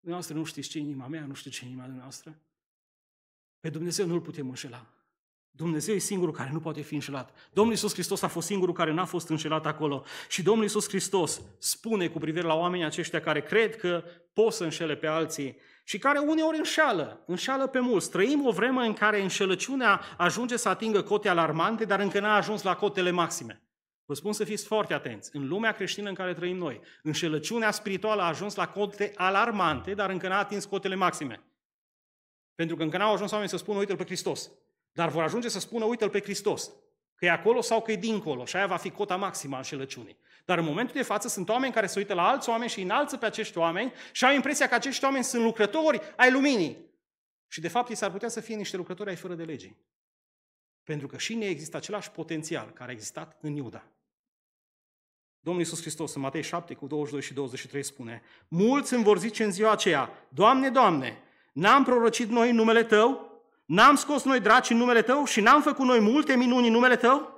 Dumneavoastră nu știți ce e inima mea, nu știu ce e inima noastră. Pe Dumnezeu nu-L putem înșela. Dumnezeu e singurul care nu poate fi înșelat. Domnul Iisus Hristos a fost singurul care n-a fost înșelat acolo. Și Domnul Iisus Hristos spune cu privire la oamenii aceștia care cred că pot să înșele pe alții, și care uneori înșală, înșală pe mulți. Trăim o vreme în care înșelăciunea ajunge să atingă cote alarmante, dar încă n-a ajuns la cotele maxime. Vă spun să fiți foarte atenți. În lumea creștină în care trăim noi, înșelăciunea spirituală a ajuns la cote alarmante, dar încă n-a atins cotele maxime. Pentru că încă n-au ajuns oamenii să spună, uite-l pe Hristos. Dar vor ajunge să spună, uite-l pe Hristos. Că e acolo sau că e dincolo. Și aia va fi cota maximă a înșelăciunii. Dar în momentul de față sunt oameni care se uită la alți oameni și înalță pe acești oameni și au impresia că acești oameni sunt lucrători ai luminii. Și de fapt ei s-ar putea să fie niște lucrători ai fără de lege, Pentru că și ne ei există același potențial care a existat în Iuda. Domnul Iisus Hristos în Matei 7 cu 22 și 23 spune Mulți îmi vor zice în ziua aceea, Doamne, Doamne, n-am prorocit noi în numele Tău? N-am scos noi draci în numele Tău? Și n-am făcut noi multe minuni în numele Tău?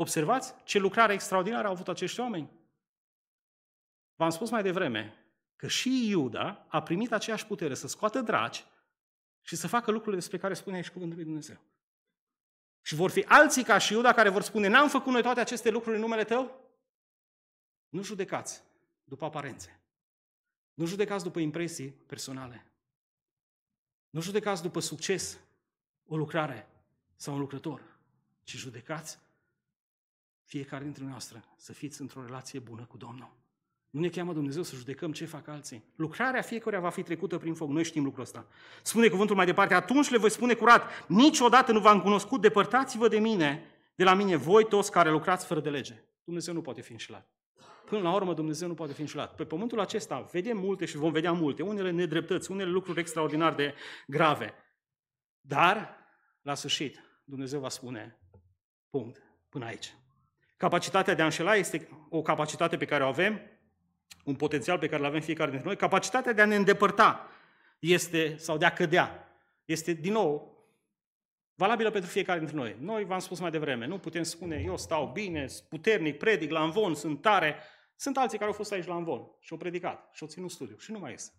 Observați ce lucrare extraordinară au avut acești oameni. V-am spus mai devreme că și Iuda a primit aceeași putere să scoată draci și să facă lucrurile despre care spune aici cuvântul lui Dumnezeu. Și vor fi alții ca și Iuda care vor spune, n-am făcut noi toate aceste lucruri în numele tău? Nu judecați după aparențe. Nu judecați după impresii personale. Nu judecați după succes o lucrare sau un lucrător, ci judecați fiecare dintre noastre să fiți într-o relație bună cu Domnul. Nu ne cheamă Dumnezeu să judecăm ce fac alții. Lucrarea fiecăruia va fi trecută prin foc. Noi știm lucrul ăsta. Spune cuvântul mai departe, atunci le voi spune curat, niciodată nu v-am cunoscut, depărtați-vă de mine, de la mine, voi toți care lucrați fără de lege. Dumnezeu nu poate fi înșelat. Până la urmă, Dumnezeu nu poate fi înșelat. Pe pământul acesta vedem multe și vom vedea multe, unele nedreptăți, unele lucruri extraordinar de grave. Dar, la sfârșit, Dumnezeu va spune, punct, până aici. Capacitatea de a înșela este o capacitate pe care o avem, un potențial pe care îl avem fiecare dintre noi. Capacitatea de a ne îndepărta este, sau de a cădea, este, din nou, valabilă pentru fiecare dintre noi. Noi, v-am spus mai devreme, nu putem spune, eu stau bine, puternic, predic la învon, sunt tare. Sunt alții care au fost aici la învon și au predicat și au ținut studiu și nu mai este.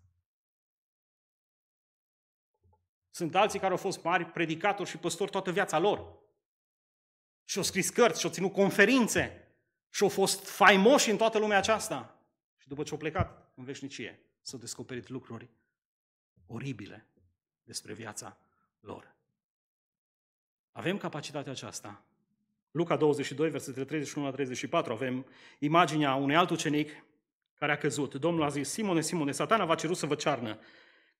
Sunt alții care au fost mari predicatori și păstori toată viața lor și au scris cărți, și au ținut conferințe, și au fost faimoși în toată lumea aceasta. Și după ce au plecat în veșnicie, s-au descoperit lucruri oribile despre viața lor. Avem capacitatea aceasta. Luca 22, versetele 31 la 34, avem imaginea unui alt ucenic care a căzut. Domnul a zis, Simone, Simone, satana va cerut să vă cearnă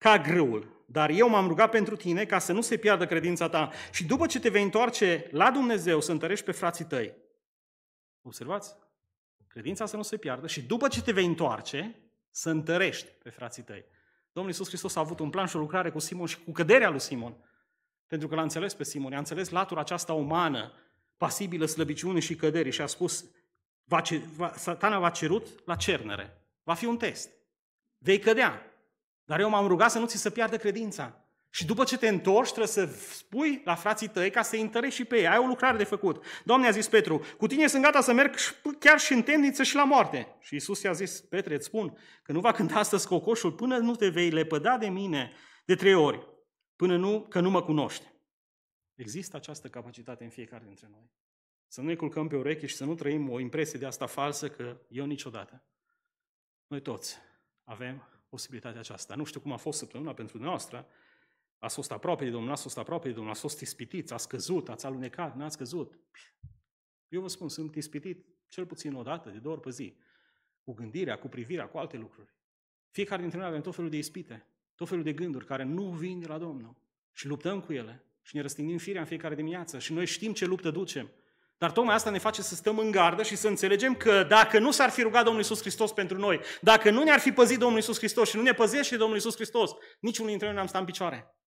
ca grâul, dar eu m-am rugat pentru tine ca să nu se piardă credința ta și după ce te vei întoarce la Dumnezeu să întărești pe frații tăi. Observați? Credința să nu se piardă și după ce te vei întoarce să întărești pe frații tăi. Domnul Iisus Hristos a avut un plan și o lucrare cu Simon și cu căderea lui Simon. Pentru că l-a înțeles pe Simon, i-a înțeles latura aceasta umană, pasibilă slăbiciunii și căderii și a spus, va, satana va cerut la cernere. Va fi un test. Vei cădea, dar eu m-am rugat să nu ți se piardă credința. Și după ce te întorci, trebuie să spui la frații tăi ca să-i întărești și pe ei. Ai o lucrare de făcut. Doamne, a zis Petru, cu tine sunt gata să merg chiar și în temniță și la moarte. Și Isus i-a zis, Petre, îți spun că nu va cânta astăzi cocoșul până nu te vei lepăda de mine de trei ori, până nu, că nu mă cunoști. Există această capacitate în fiecare dintre noi. Să nu ne culcăm pe ureche și să nu trăim o impresie de asta falsă că eu niciodată. Noi toți avem posibilitatea aceasta. Nu știu cum a fost săptămâna pentru dumneavoastră, a fost aproape de Domnul, a fost aproape de Domnul, a fost ispitit, a scăzut, ați alunecat, n-ați scăzut. Eu vă spun, sunt ispitit cel puțin o dată, de două ori pe zi, cu gândirea, cu privirea, cu alte lucruri. Fiecare dintre noi avem tot felul de ispite, tot felul de gânduri care nu vin de la Domnul și luptăm cu ele și ne răstignim firea în fiecare dimineață și noi știm ce luptă ducem. Dar tocmai asta ne face să stăm în gardă și să înțelegem că dacă nu s-ar fi rugat Domnul Isus Hristos pentru noi, dacă nu ne-ar fi păzit Domnul Isus Hristos și nu ne păzește Domnul Isus Hristos, niciunul dintre noi n-am stat în picioare.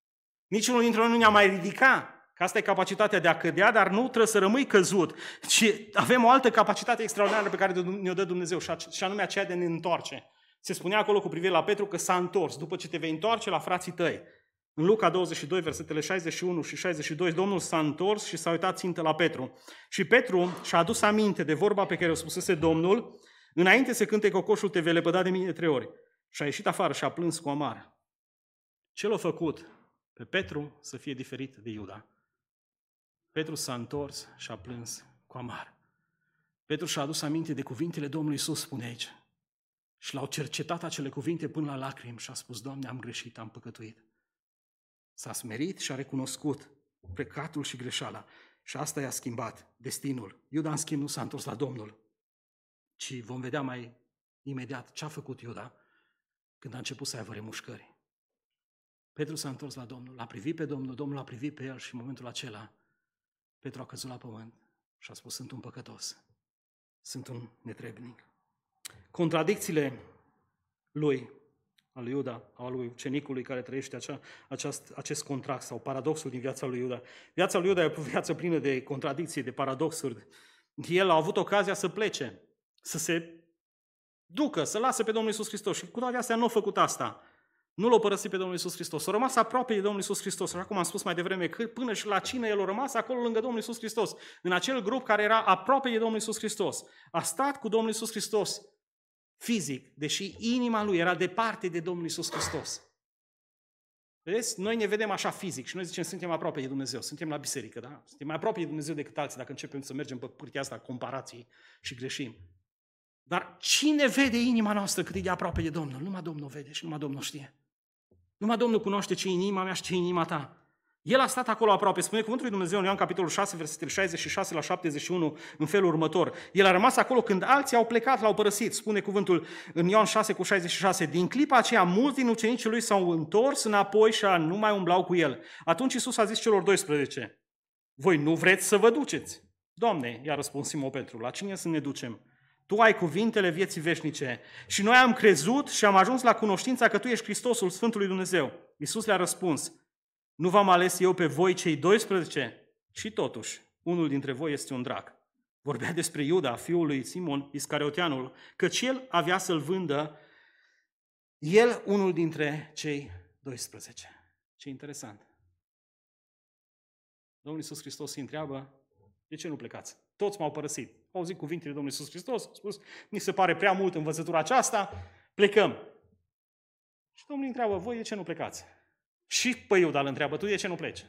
Niciunul dintre noi nu ne-a mai ridicat. Că asta e capacitatea de a cădea, dar nu trebuie să rămâi căzut. Și avem o altă capacitate extraordinară pe care ne-o dă Dumnezeu, și anume aceea de a ne întoarce. Se spunea acolo cu privire la Petru că s-a întors. După ce te vei întoarce la frații tăi, în Luca 22, versetele 61 și 62, Domnul s-a întors și s-a uitat țintă la Petru. Și Petru și-a adus aminte de vorba pe care o spusese Domnul, înainte să cânte cocoșul, te vei lepăda de mine trei ori. Și a ieșit afară și a plâns cu amar. Ce l-a făcut pe Petru să fie diferit de Iuda? Petru s-a întors și a plâns cu amar. Petru și-a adus aminte de cuvintele Domnului Iisus, spune aici. Și l-au cercetat acele cuvinte până la lacrimi și a spus, Doamne, am greșit, am păcătuit. S-a smerit și a recunoscut pecatul și greșeala. Și asta i-a schimbat destinul. Iuda, în schimb, nu s-a întors la Domnul, ci vom vedea mai imediat ce a făcut Iuda când a început să aibă remușcări. Petru s-a întors la Domnul, l-a privit pe Domnul, Domnul l-a privit pe el și în momentul acela Petru a căzut la pământ și a spus, sunt un păcătos, sunt un netrebnic. Contradicțiile lui al lui Iuda, al lui ucenicului care trăiește acea, aceast, acest contract sau paradoxul din viața lui Iuda. Viața lui Iuda e o viață plină de contradicții, de paradoxuri. El a avut ocazia să plece, să se ducă, să lasă pe Domnul Isus Hristos. Și cu toate astea nu a făcut asta. Nu l-a părăsit pe Domnul Isus Hristos. A rămas aproape de Domnul Isus Hristos, așa cum am spus mai devreme, că până și la cine el a rămas acolo lângă Domnul Isus Hristos, în acel grup care era aproape de Domnul Isus Hristos. A stat cu Domnul Isus Hristos fizic, deși inima lui era departe de Domnul Isus Hristos. Vedeți? Noi ne vedem așa fizic și noi zicem suntem aproape de Dumnezeu, suntem la biserică, da? Suntem mai aproape de Dumnezeu decât alții dacă începem să mergem pe pârtia asta comparații și greșim. Dar cine vede inima noastră cât e de aproape de Domnul? Numai Domnul vede și numai Domnul știe. Numai Domnul cunoaște ce inima mea și ce inima ta. El a stat acolo aproape. Spune cuvântul lui Dumnezeu în Ioan capitolul 6, versetele 66 la 71, în felul următor. El a rămas acolo când alții au plecat, l-au părăsit. Spune cuvântul în Ioan 6 cu 66. Din clipa aceea, mulți din ucenicii lui s-au întors înapoi și nu mai umblau cu el. Atunci Isus a zis celor 12, voi nu vreți să vă duceți? Doamne, i-a răspuns Simon Petru, la cine să ne ducem? Tu ai cuvintele vieții veșnice și noi am crezut și am ajuns la cunoștința că Tu ești Hristosul Sfântului Dumnezeu. Iisus le-a răspuns, nu v-am ales eu pe voi cei 12? Și totuși, unul dintre voi este un drac. Vorbea despre Iuda, fiul lui Simon Iscarioteanul, căci el avea să-l vândă, el unul dintre cei 12. Ce interesant! Domnul Iisus Hristos îi întreabă, de ce nu plecați? Toți m-au părăsit. Au auzit cuvintele Domnului Iisus Hristos, au spus, ni se pare prea mult învățătura aceasta, plecăm. Și Domnul îi întreabă, voi de ce nu plecați? Și pe Iuda îl întreabă, tu de ce nu pleci?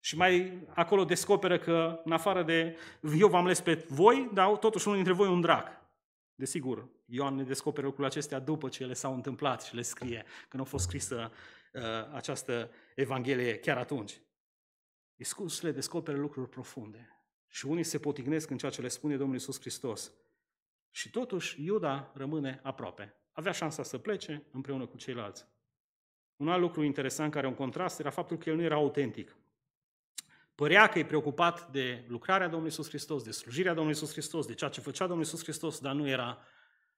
Și mai acolo descoperă că, în afară de eu v-am ales pe voi, dar totuși unul dintre voi un drag. Desigur, Ioan ne descoperă lucrurile acestea după ce ele s-au întâmplat și le scrie, când a fost scrisă uh, această Evanghelie chiar atunci. Iisus le descoperă lucruri profunde și unii se potignesc în ceea ce le spune Domnul Iisus Hristos. Și totuși Iuda rămâne aproape. Avea șansa să plece împreună cu ceilalți. Un alt lucru interesant care un contrast era faptul că el nu era autentic. Părea că e preocupat de lucrarea Domnului Iisus Hristos, de slujirea Domnului Iisus Hristos, de ceea ce făcea Domnul Iisus Hristos, dar nu era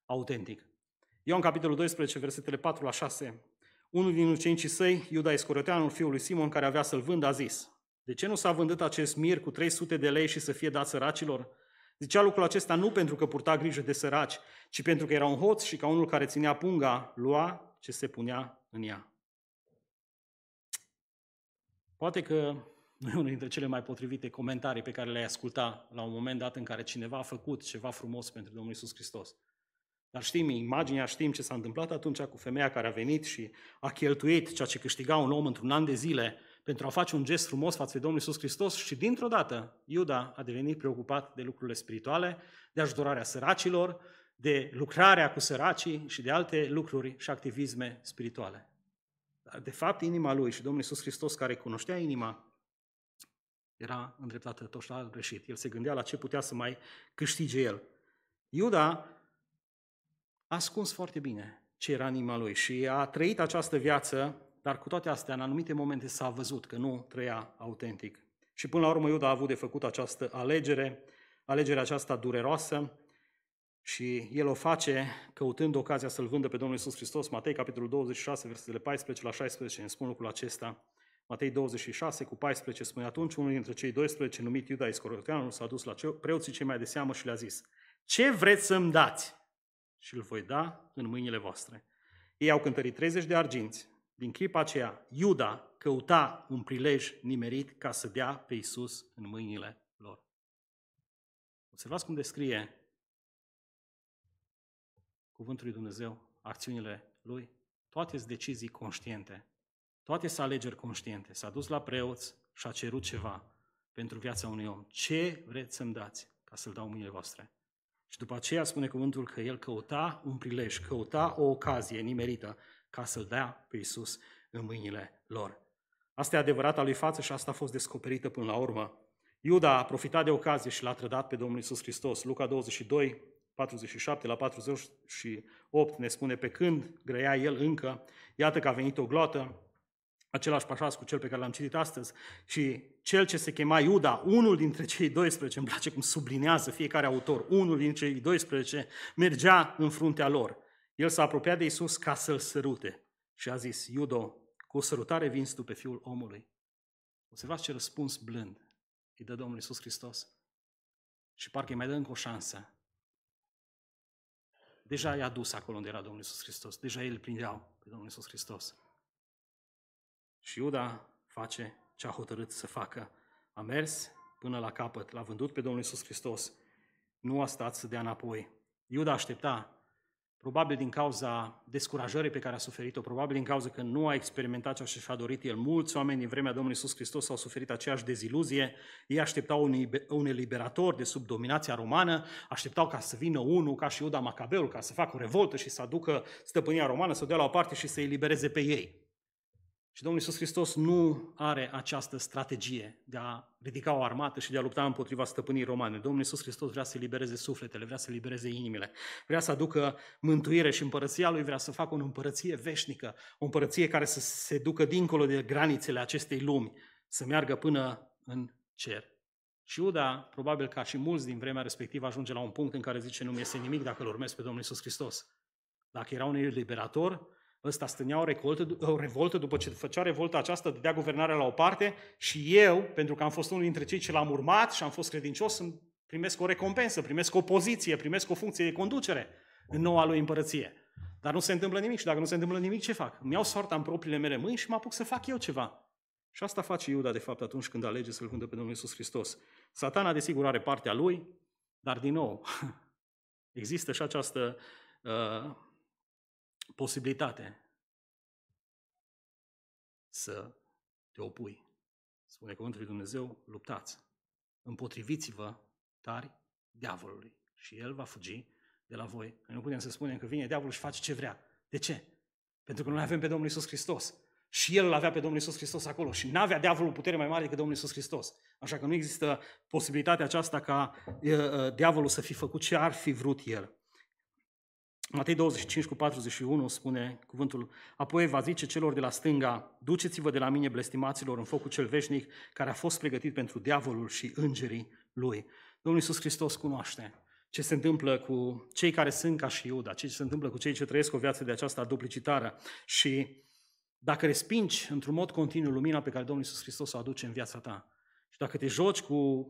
autentic. Ioan, capitolul 12, versetele 4 la 6. Unul din ucenicii săi, Iuda Iscoroteanul, fiul lui Simon, care avea să-l vândă, a zis, De ce nu s-a vândut acest mir cu 300 de lei și să fie dat săracilor? Zicea lucrul acesta nu pentru că purta grijă de săraci, ci pentru că era un hoț și ca unul care ținea punga, lua ce se punea în ea. Poate că nu e unul dintre cele mai potrivite comentarii pe care le-ai asculta la un moment dat în care cineva a făcut ceva frumos pentru Domnul Isus Hristos. Dar știm imaginea, știm ce s-a întâmplat atunci cu femeia care a venit și a cheltuit ceea ce câștiga un om într-un an de zile pentru a face un gest frumos față de Domnul Isus Hristos și dintr-o dată Iuda a devenit preocupat de lucrurile spirituale, de ajutorarea săracilor, de lucrarea cu săracii și de alte lucruri și activisme spirituale de fapt inima lui și Domnul Iisus Hristos care cunoștea inima era îndreptată la greșit. El se gândea la ce putea să mai câștige el. Iuda a ascuns foarte bine ce era inima lui și a trăit această viață, dar cu toate astea, în anumite momente s-a văzut că nu trăia autentic. Și până la urmă Iuda a avut de făcut această alegere, alegerea aceasta dureroasă, și el o face căutând ocazia să-L vândă pe Domnul Iisus Hristos. Matei, capitolul 26, versetele 14 la 16, îmi spun lucrul acesta. Matei 26, cu 14, spune atunci unul dintre cei 12, numit Iuda Iscoroteanul, s-a dus la preoții cei mai de seamă și le-a zis, ce vreți să-mi dați? Și îl voi da în mâinile voastre. Ei au cântărit 30 de arginți. Din clipa aceea, Iuda căuta un prilej nimerit ca să dea pe Iisus în mâinile lor. Observați cum descrie cuvântul lui Dumnezeu, acțiunile lui, toate sunt decizii conștiente, toate sunt alegeri conștiente. S-a dus la preoți și a cerut ceva pentru viața unui om. Ce vreți să-mi dați ca să-l dau mâinile voastre? Și după aceea spune cuvântul că el căuta un prilej, căuta o ocazie nimerită ca să-l dea pe Iisus în mâinile lor. Asta e adevărata lui față și asta a fost descoperită până la urmă. Iuda a profitat de ocazie și l-a trădat pe Domnul Iisus Hristos. Luca 22, 47 la 48 ne spune pe când grăia el încă, iată că a venit o glotă, același pașas cu cel pe care l-am citit astăzi, și cel ce se chema Iuda, unul dintre cei 12, îmi place cum sublinează fiecare autor, unul dintre cei 12, mergea în fruntea lor. El s-a apropiat de Isus ca să-l sărute și a zis, Iudo, cu o sărutare vinzi tu pe Fiul omului. Observați ce răspuns blând îi dă Domnul Isus Hristos. Și parcă îi mai dă încă o șansă. Deja i-a dus acolo unde era Domnul Iisus Hristos. Deja el îl prindeau pe Domnul Iisus Hristos. Și Iuda face ce a hotărât să facă. A mers până la capăt, l-a vândut pe Domnul Iisus Hristos. Nu a stat să dea înapoi. Iuda aștepta probabil din cauza descurajării pe care a suferit-o, probabil din cauza că nu a experimentat ceea ce și-a dorit el. Mulți oameni din vremea Domnului Iisus Hristos au suferit aceeași deziluzie, ei așteptau un eliberator de sub dominația romană, așteptau ca să vină unul ca și Iuda Macabeul, ca să facă o revoltă și să aducă stăpânia romană, să o dea la o parte și să elibereze pe ei. Și Domnul Iisus Hristos nu are această strategie de a ridica o armată și de a lupta împotriva stăpânii romane. Domnul Iisus Hristos vrea să libereze sufletele, vrea să libereze inimile, vrea să aducă mântuire și împărăția Lui, vrea să facă o împărăție veșnică, o împărăție care să se ducă dincolo de granițele acestei lumi, să meargă până în cer. Și Iuda, probabil ca și mulți din vremea respectivă, ajunge la un punct în care zice nu mi este nimic dacă îl urmez pe Domnul Iisus Hristos. Dacă era un eliberator, Ăsta stânea o, recoltă, o revoltă după ce făcea revolta aceasta, dădea guvernarea la o parte și eu, pentru că am fost unul dintre cei ce l-am urmat și am fost credincios, îmi primesc o recompensă, primesc o poziție, primesc o funcție de conducere în noua lui împărăție. Dar nu se întâmplă nimic și dacă nu se întâmplă nimic, ce fac? Îmi iau soarta în propriile mele mâini și mă apuc să fac eu ceva. Și asta face Iuda, de fapt, atunci când alege să-L pe Domnul Iisus Hristos. Satana, desigur, are partea lui, dar, din nou, (laughs) există și această uh, posibilitate să te opui. Spune cuvântul lui Dumnezeu, luptați, împotriviți-vă tari diavolului și el va fugi de la voi. Noi nu putem să spunem că vine diavolul și face ce vrea. De ce? Pentru că noi avem pe Domnul Isus Hristos. Și el îl avea pe Domnul Isus Hristos acolo și n-avea diavolul putere mai mare decât Domnul Isus Hristos. Așa că nu există posibilitatea aceasta ca diavolul să fi făcut ce ar fi vrut el. Matei 25 cu 41 spune cuvântul, apoi va zice celor de la stânga, duceți-vă de la mine blestimaților în focul cel veșnic care a fost pregătit pentru diavolul și îngerii lui. Domnul Iisus Hristos cunoaște ce se întâmplă cu cei care sunt ca și Iuda, ce se întâmplă cu cei ce trăiesc o viață de aceasta duplicitară și dacă respingi într-un mod continuu lumina pe care Domnul Iisus Hristos o aduce în viața ta și dacă te joci cu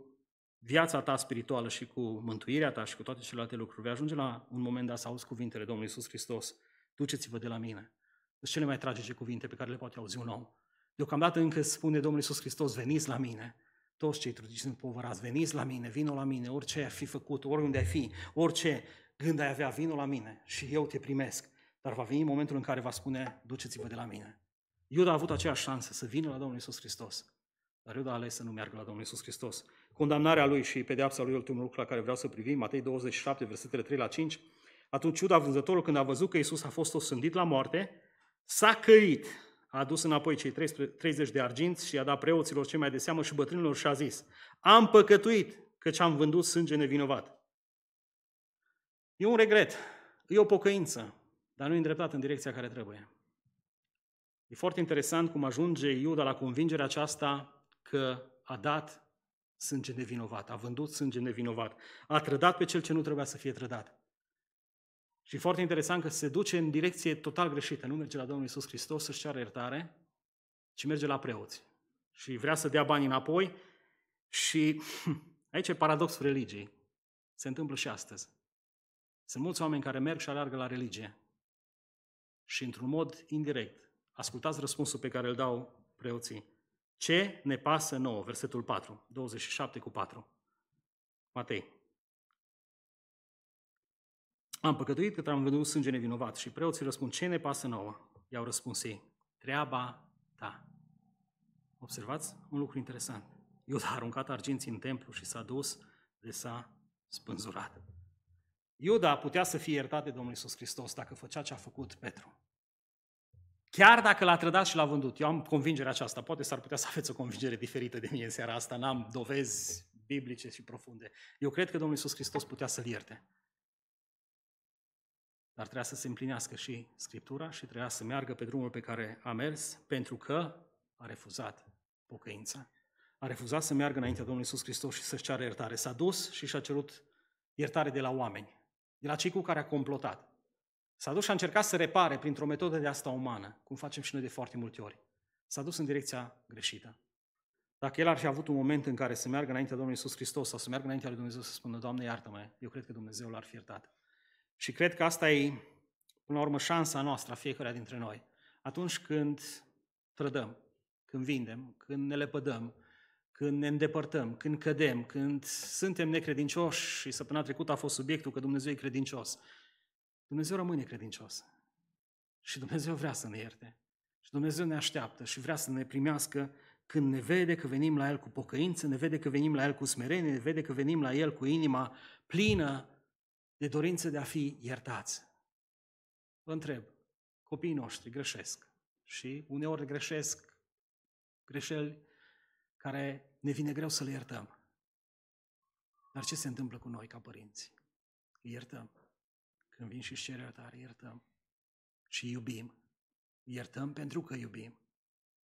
viața ta spirituală și cu mântuirea ta și cu toate celelalte lucruri, vei ajunge la un moment de a să auzi cuvintele Domnului Iisus Hristos, duceți-vă de la mine. Sunt cele mai tragice cuvinte pe care le poate auzi un om. Deocamdată încă spune Domnul Iisus Hristos, veniți la mine, toți cei trudiți sunt povărați, veniți la mine, vino la mine, orice ai fi făcut, oriunde ai fi, orice gând ai avea, vino la mine și eu te primesc. Dar va veni momentul în care va spune, duceți-vă de la mine. Iuda a avut aceeași șansă să vină la Domnul Iisus Hristos, dar Iuda a ales să nu meargă la Domnul Iisus Hristos condamnarea lui și pedeapsa lui, ultimul lucru la care vreau să privim, Matei 27, versetele 3 la 5, atunci Iuda vânzătorul, când a văzut că Iisus a fost osândit la moarte, s-a căit, a adus înapoi cei 30 de arginți și a dat preoților cei mai de seamă și bătrânilor și a zis, am păcătuit căci am vândut sânge nevinovat. E un regret, e o pocăință, dar nu e îndreptat în direcția care trebuie. E foarte interesant cum ajunge Iuda la convingerea aceasta că a dat sânge nevinovat, a vândut sânge nevinovat, a trădat pe cel ce nu trebuia să fie trădat. Și foarte interesant că se duce în direcție total greșită, nu merge la Domnul Iisus Hristos să-și ceară iertare, ci merge la preoți. Și vrea să dea bani înapoi și (laughs) aici e paradoxul religiei. Se întâmplă și astăzi. Sunt mulți oameni care merg și alergă la religie. Și într-un mod indirect, ascultați răspunsul pe care îl dau preoții. Ce ne pasă nouă? Versetul 4, 27 cu 4. Matei. Am păcătuit că am vândut sânge nevinovat și preoții răspund, ce ne pasă nouă? I-au răspuns ei, treaba ta. Observați un lucru interesant. Iuda a aruncat arginții în templu și s-a dus de s-a spânzurat. Iuda putea să fie iertat de Domnul Iisus Hristos dacă făcea ce a făcut Petru. Chiar dacă l-a trădat și l-a vândut. Eu am convingerea aceasta. Poate s-ar putea să aveți o convingere diferită de mine în seara asta. N-am dovezi biblice și profunde. Eu cred că Domnul Iisus Hristos putea să-l ierte. Dar trebuia să se împlinească și Scriptura și trebuia să meargă pe drumul pe care a mers pentru că a refuzat pocăința. A refuzat să meargă înaintea Domnului Iisus Hristos și să-și ceară iertare. S-a dus și și-a cerut iertare de la oameni, de la cei cu care a complotat. S-a dus și a încercat să repare printr-o metodă de asta umană, cum facem și noi de foarte multe ori. S-a dus în direcția greșită. Dacă el ar fi avut un moment în care să meargă înaintea Domnului Iisus Hristos sau să meargă înaintea lui Dumnezeu să spună, Doamne, iartă-mă, eu cred că Dumnezeu l-ar fi iertat. Și cred că asta e, până la urmă, șansa noastră a fiecăruia dintre noi. Atunci când trădăm, când vindem, când ne lepădăm, când ne îndepărtăm, când cădem, când suntem necredincioși și săptămâna trecută a fost subiectul că Dumnezeu e credincios Dumnezeu rămâne credincios. Și Dumnezeu vrea să ne ierte. Și Dumnezeu ne așteaptă și vrea să ne primească când ne vede că venim la El cu pocăință, ne vede că venim la El cu smerenie, ne vede că venim la El cu inima plină de dorință de a fi iertați. Vă întreb, copiii noștri greșesc și uneori greșesc greșeli care ne vine greu să le iertăm. Dar ce se întâmplă cu noi ca părinți? Îi iertăm. Când vin și își cere iertare, iertăm și iubim. Iertăm pentru că iubim.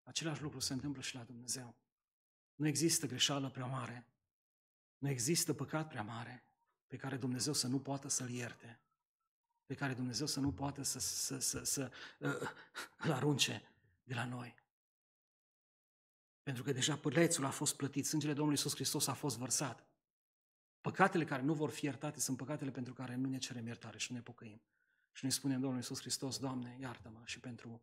Același lucru se întâmplă și la Dumnezeu. Nu există greșeală prea mare, nu există păcat prea mare pe care Dumnezeu să nu poată să-l ierte, pe care Dumnezeu să nu poată să, să, să, să uh, arunce de la noi. Pentru că deja prețul a fost plătit, sângele Domnului Iisus Hristos a fost vărsat. Păcatele care nu vor fi iertate sunt păcatele pentru care nu ne cerem iertare și nu ne pocăim. Și ne spunem Domnul Iisus Hristos, Doamne, iartă-mă și pentru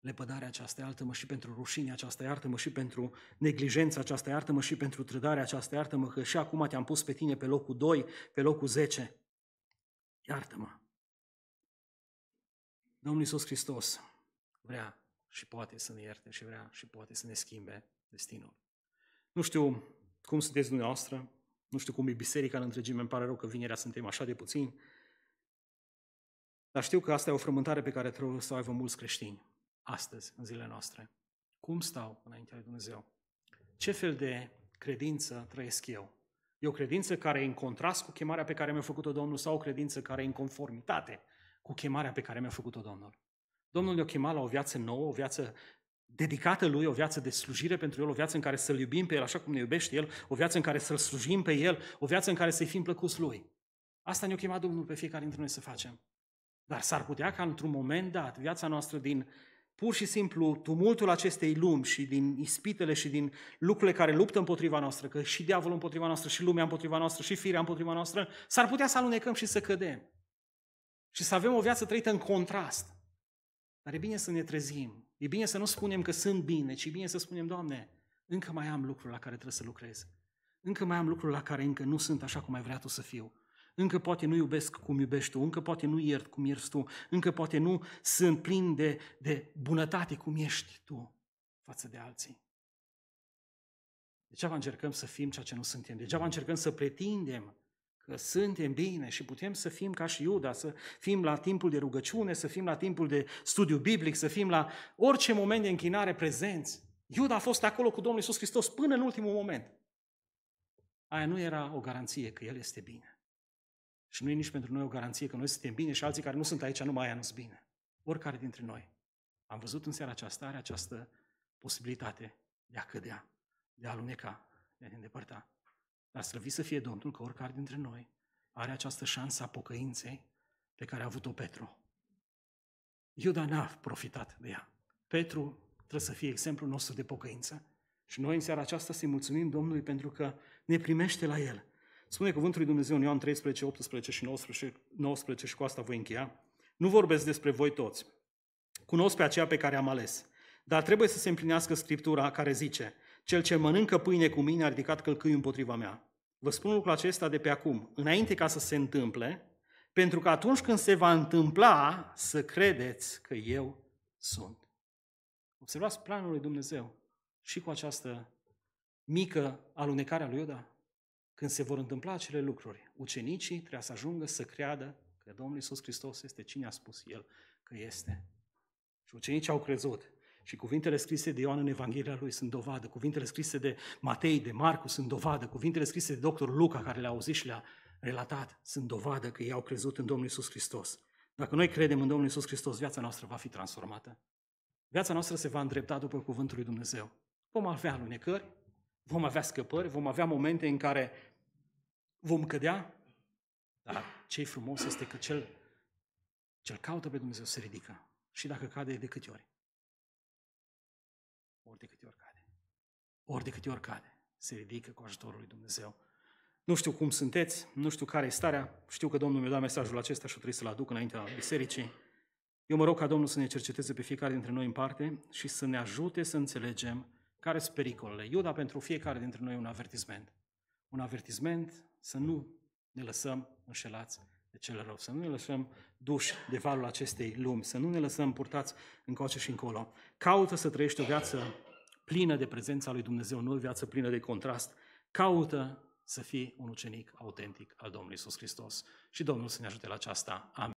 lepădarea aceasta, iartă-mă și pentru rușinea aceasta, iartă-mă și pentru neglijența aceasta, iartă-mă și pentru trădarea aceasta, iartă-mă că și acum te-am pus pe tine pe locul 2, pe locul 10. Iartă-mă. Domnul Iisus Hristos vrea și poate să ne ierte și vrea și poate să ne schimbe destinul. Nu știu cum sunteți dumneavoastră, nu știu cum e biserica în întregime, îmi pare rău că vinerea suntem așa de puțini. Dar știu că asta e o frământare pe care trebuie să o aibă mulți creștini astăzi, în zilele noastre. Cum stau înaintea lui Dumnezeu? Ce fel de credință trăiesc eu? E o credință care e în contrast cu chemarea pe care mi-a făcut-o Domnul sau o credință care e în conformitate cu chemarea pe care mi-a făcut-o Domnul? Domnul ne-a chemat la o viață nouă, o viață dedicată lui, o viață de slujire pentru el, o viață în care să-l iubim pe el așa cum ne iubește el, o viață în care să-l slujim pe el, o viață în care să-i fim plăcuți lui. Asta ne-a chemat Domnul pe fiecare dintre noi să facem. Dar s-ar putea ca într-un moment dat viața noastră din pur și simplu tumultul acestei lumi și din ispitele și din lucrurile care luptă împotriva noastră, că și diavolul împotriva noastră, și lumea împotriva noastră, și firea împotriva noastră, s-ar putea să alunecăm și să cădem. Și să avem o viață trăită în contrast. Dar e bine să ne trezim E bine să nu spunem că sunt bine, ci e bine să spunem, Doamne, încă mai am lucruri la care trebuie să lucrez. Încă mai am lucruri la care încă nu sunt așa cum ai vrea tu să fiu. Încă poate nu iubesc cum iubești tu, încă poate nu iert cum ierți tu, încă poate nu sunt plin de, de bunătate cum ești tu față de alții. Degeaba încercăm să fim ceea ce nu suntem, degeaba încercăm să pretindem Că suntem bine și putem să fim ca și Iuda, să fim la timpul de rugăciune, să fim la timpul de studiu biblic, să fim la orice moment de închinare prezenți. Iuda a fost acolo cu Domnul Iisus Hristos până în ultimul moment. Aia nu era o garanție că El este bine. Și nu e nici pentru noi o garanție că noi suntem bine și alții care nu sunt aici, numai aia nu sunt bine. Oricare dintre noi. Am văzut în seara aceasta, are această posibilitate de a cădea, de a aluneca, de a ne îndepărta. Dar slăvit să fie Domnul că oricare dintre noi are această șansă a pocăinței pe care a avut-o Petru. Iuda n-a profitat de ea. Petru trebuie să fie exemplul nostru de pocăință. Și noi în seara aceasta să-i mulțumim Domnului pentru că ne primește la El. Spune cuvântul lui Dumnezeu în Ioan 13, 18 și 19, 19 și cu asta voi încheia. Nu vorbesc despre voi toți. Cunosc pe aceea pe care am ales. Dar trebuie să se împlinească Scriptura care zice, cel ce mănâncă pâine cu mine a ridicat călcâiul împotriva mea. Vă spun lucrul acesta de pe acum, înainte ca să se întâmple, pentru că atunci când se va întâmpla, să credeți că eu sunt. Observați planul lui Dumnezeu și cu această mică alunecare a lui Iuda, Când se vor întâmpla acele lucruri, ucenicii trebuie să ajungă să creadă că Domnul Iisus Hristos este cine a spus El că este. Și ucenicii au crezut. Și cuvintele scrise de Ioan în Evanghelia lui sunt dovadă, cuvintele scrise de Matei, de Marcu sunt dovadă, cuvintele scrise de doctorul Luca care le-a auzit și le-a relatat sunt dovadă că ei au crezut în Domnul Isus Hristos. Dacă noi credem în Domnul Isus Hristos, viața noastră va fi transformată. Viața noastră se va îndrepta după cuvântul lui Dumnezeu. Vom avea lunecări, vom avea scăpări, vom avea momente în care vom cădea, dar ce frumos este că cel, cel caută pe Dumnezeu se ridică. Și dacă cade, de câte ori? ori de câte ori cade. Ori de câte ori cade, se ridică cu ajutorul lui Dumnezeu. Nu știu cum sunteți, nu știu care e starea, știu că Domnul mi-a dat mesajul acesta și o trebuie să-l aduc înaintea bisericii. Eu mă rog ca Domnul să ne cerceteze pe fiecare dintre noi în parte și să ne ajute să înțelegem care sunt pericolele. Eu, pentru fiecare dintre noi un avertisment. Un avertisment să nu ne lăsăm înșelați de cel rău, să nu ne lăsăm duși de valul acestei lumi, să nu ne lăsăm purtați încoace și încolo. Caută să trăiești o viață plină de prezența lui Dumnezeu, nu o viață plină de contrast. Caută să fii un ucenic autentic al Domnului Iisus Hristos. Și Domnul să ne ajute la aceasta. Amin.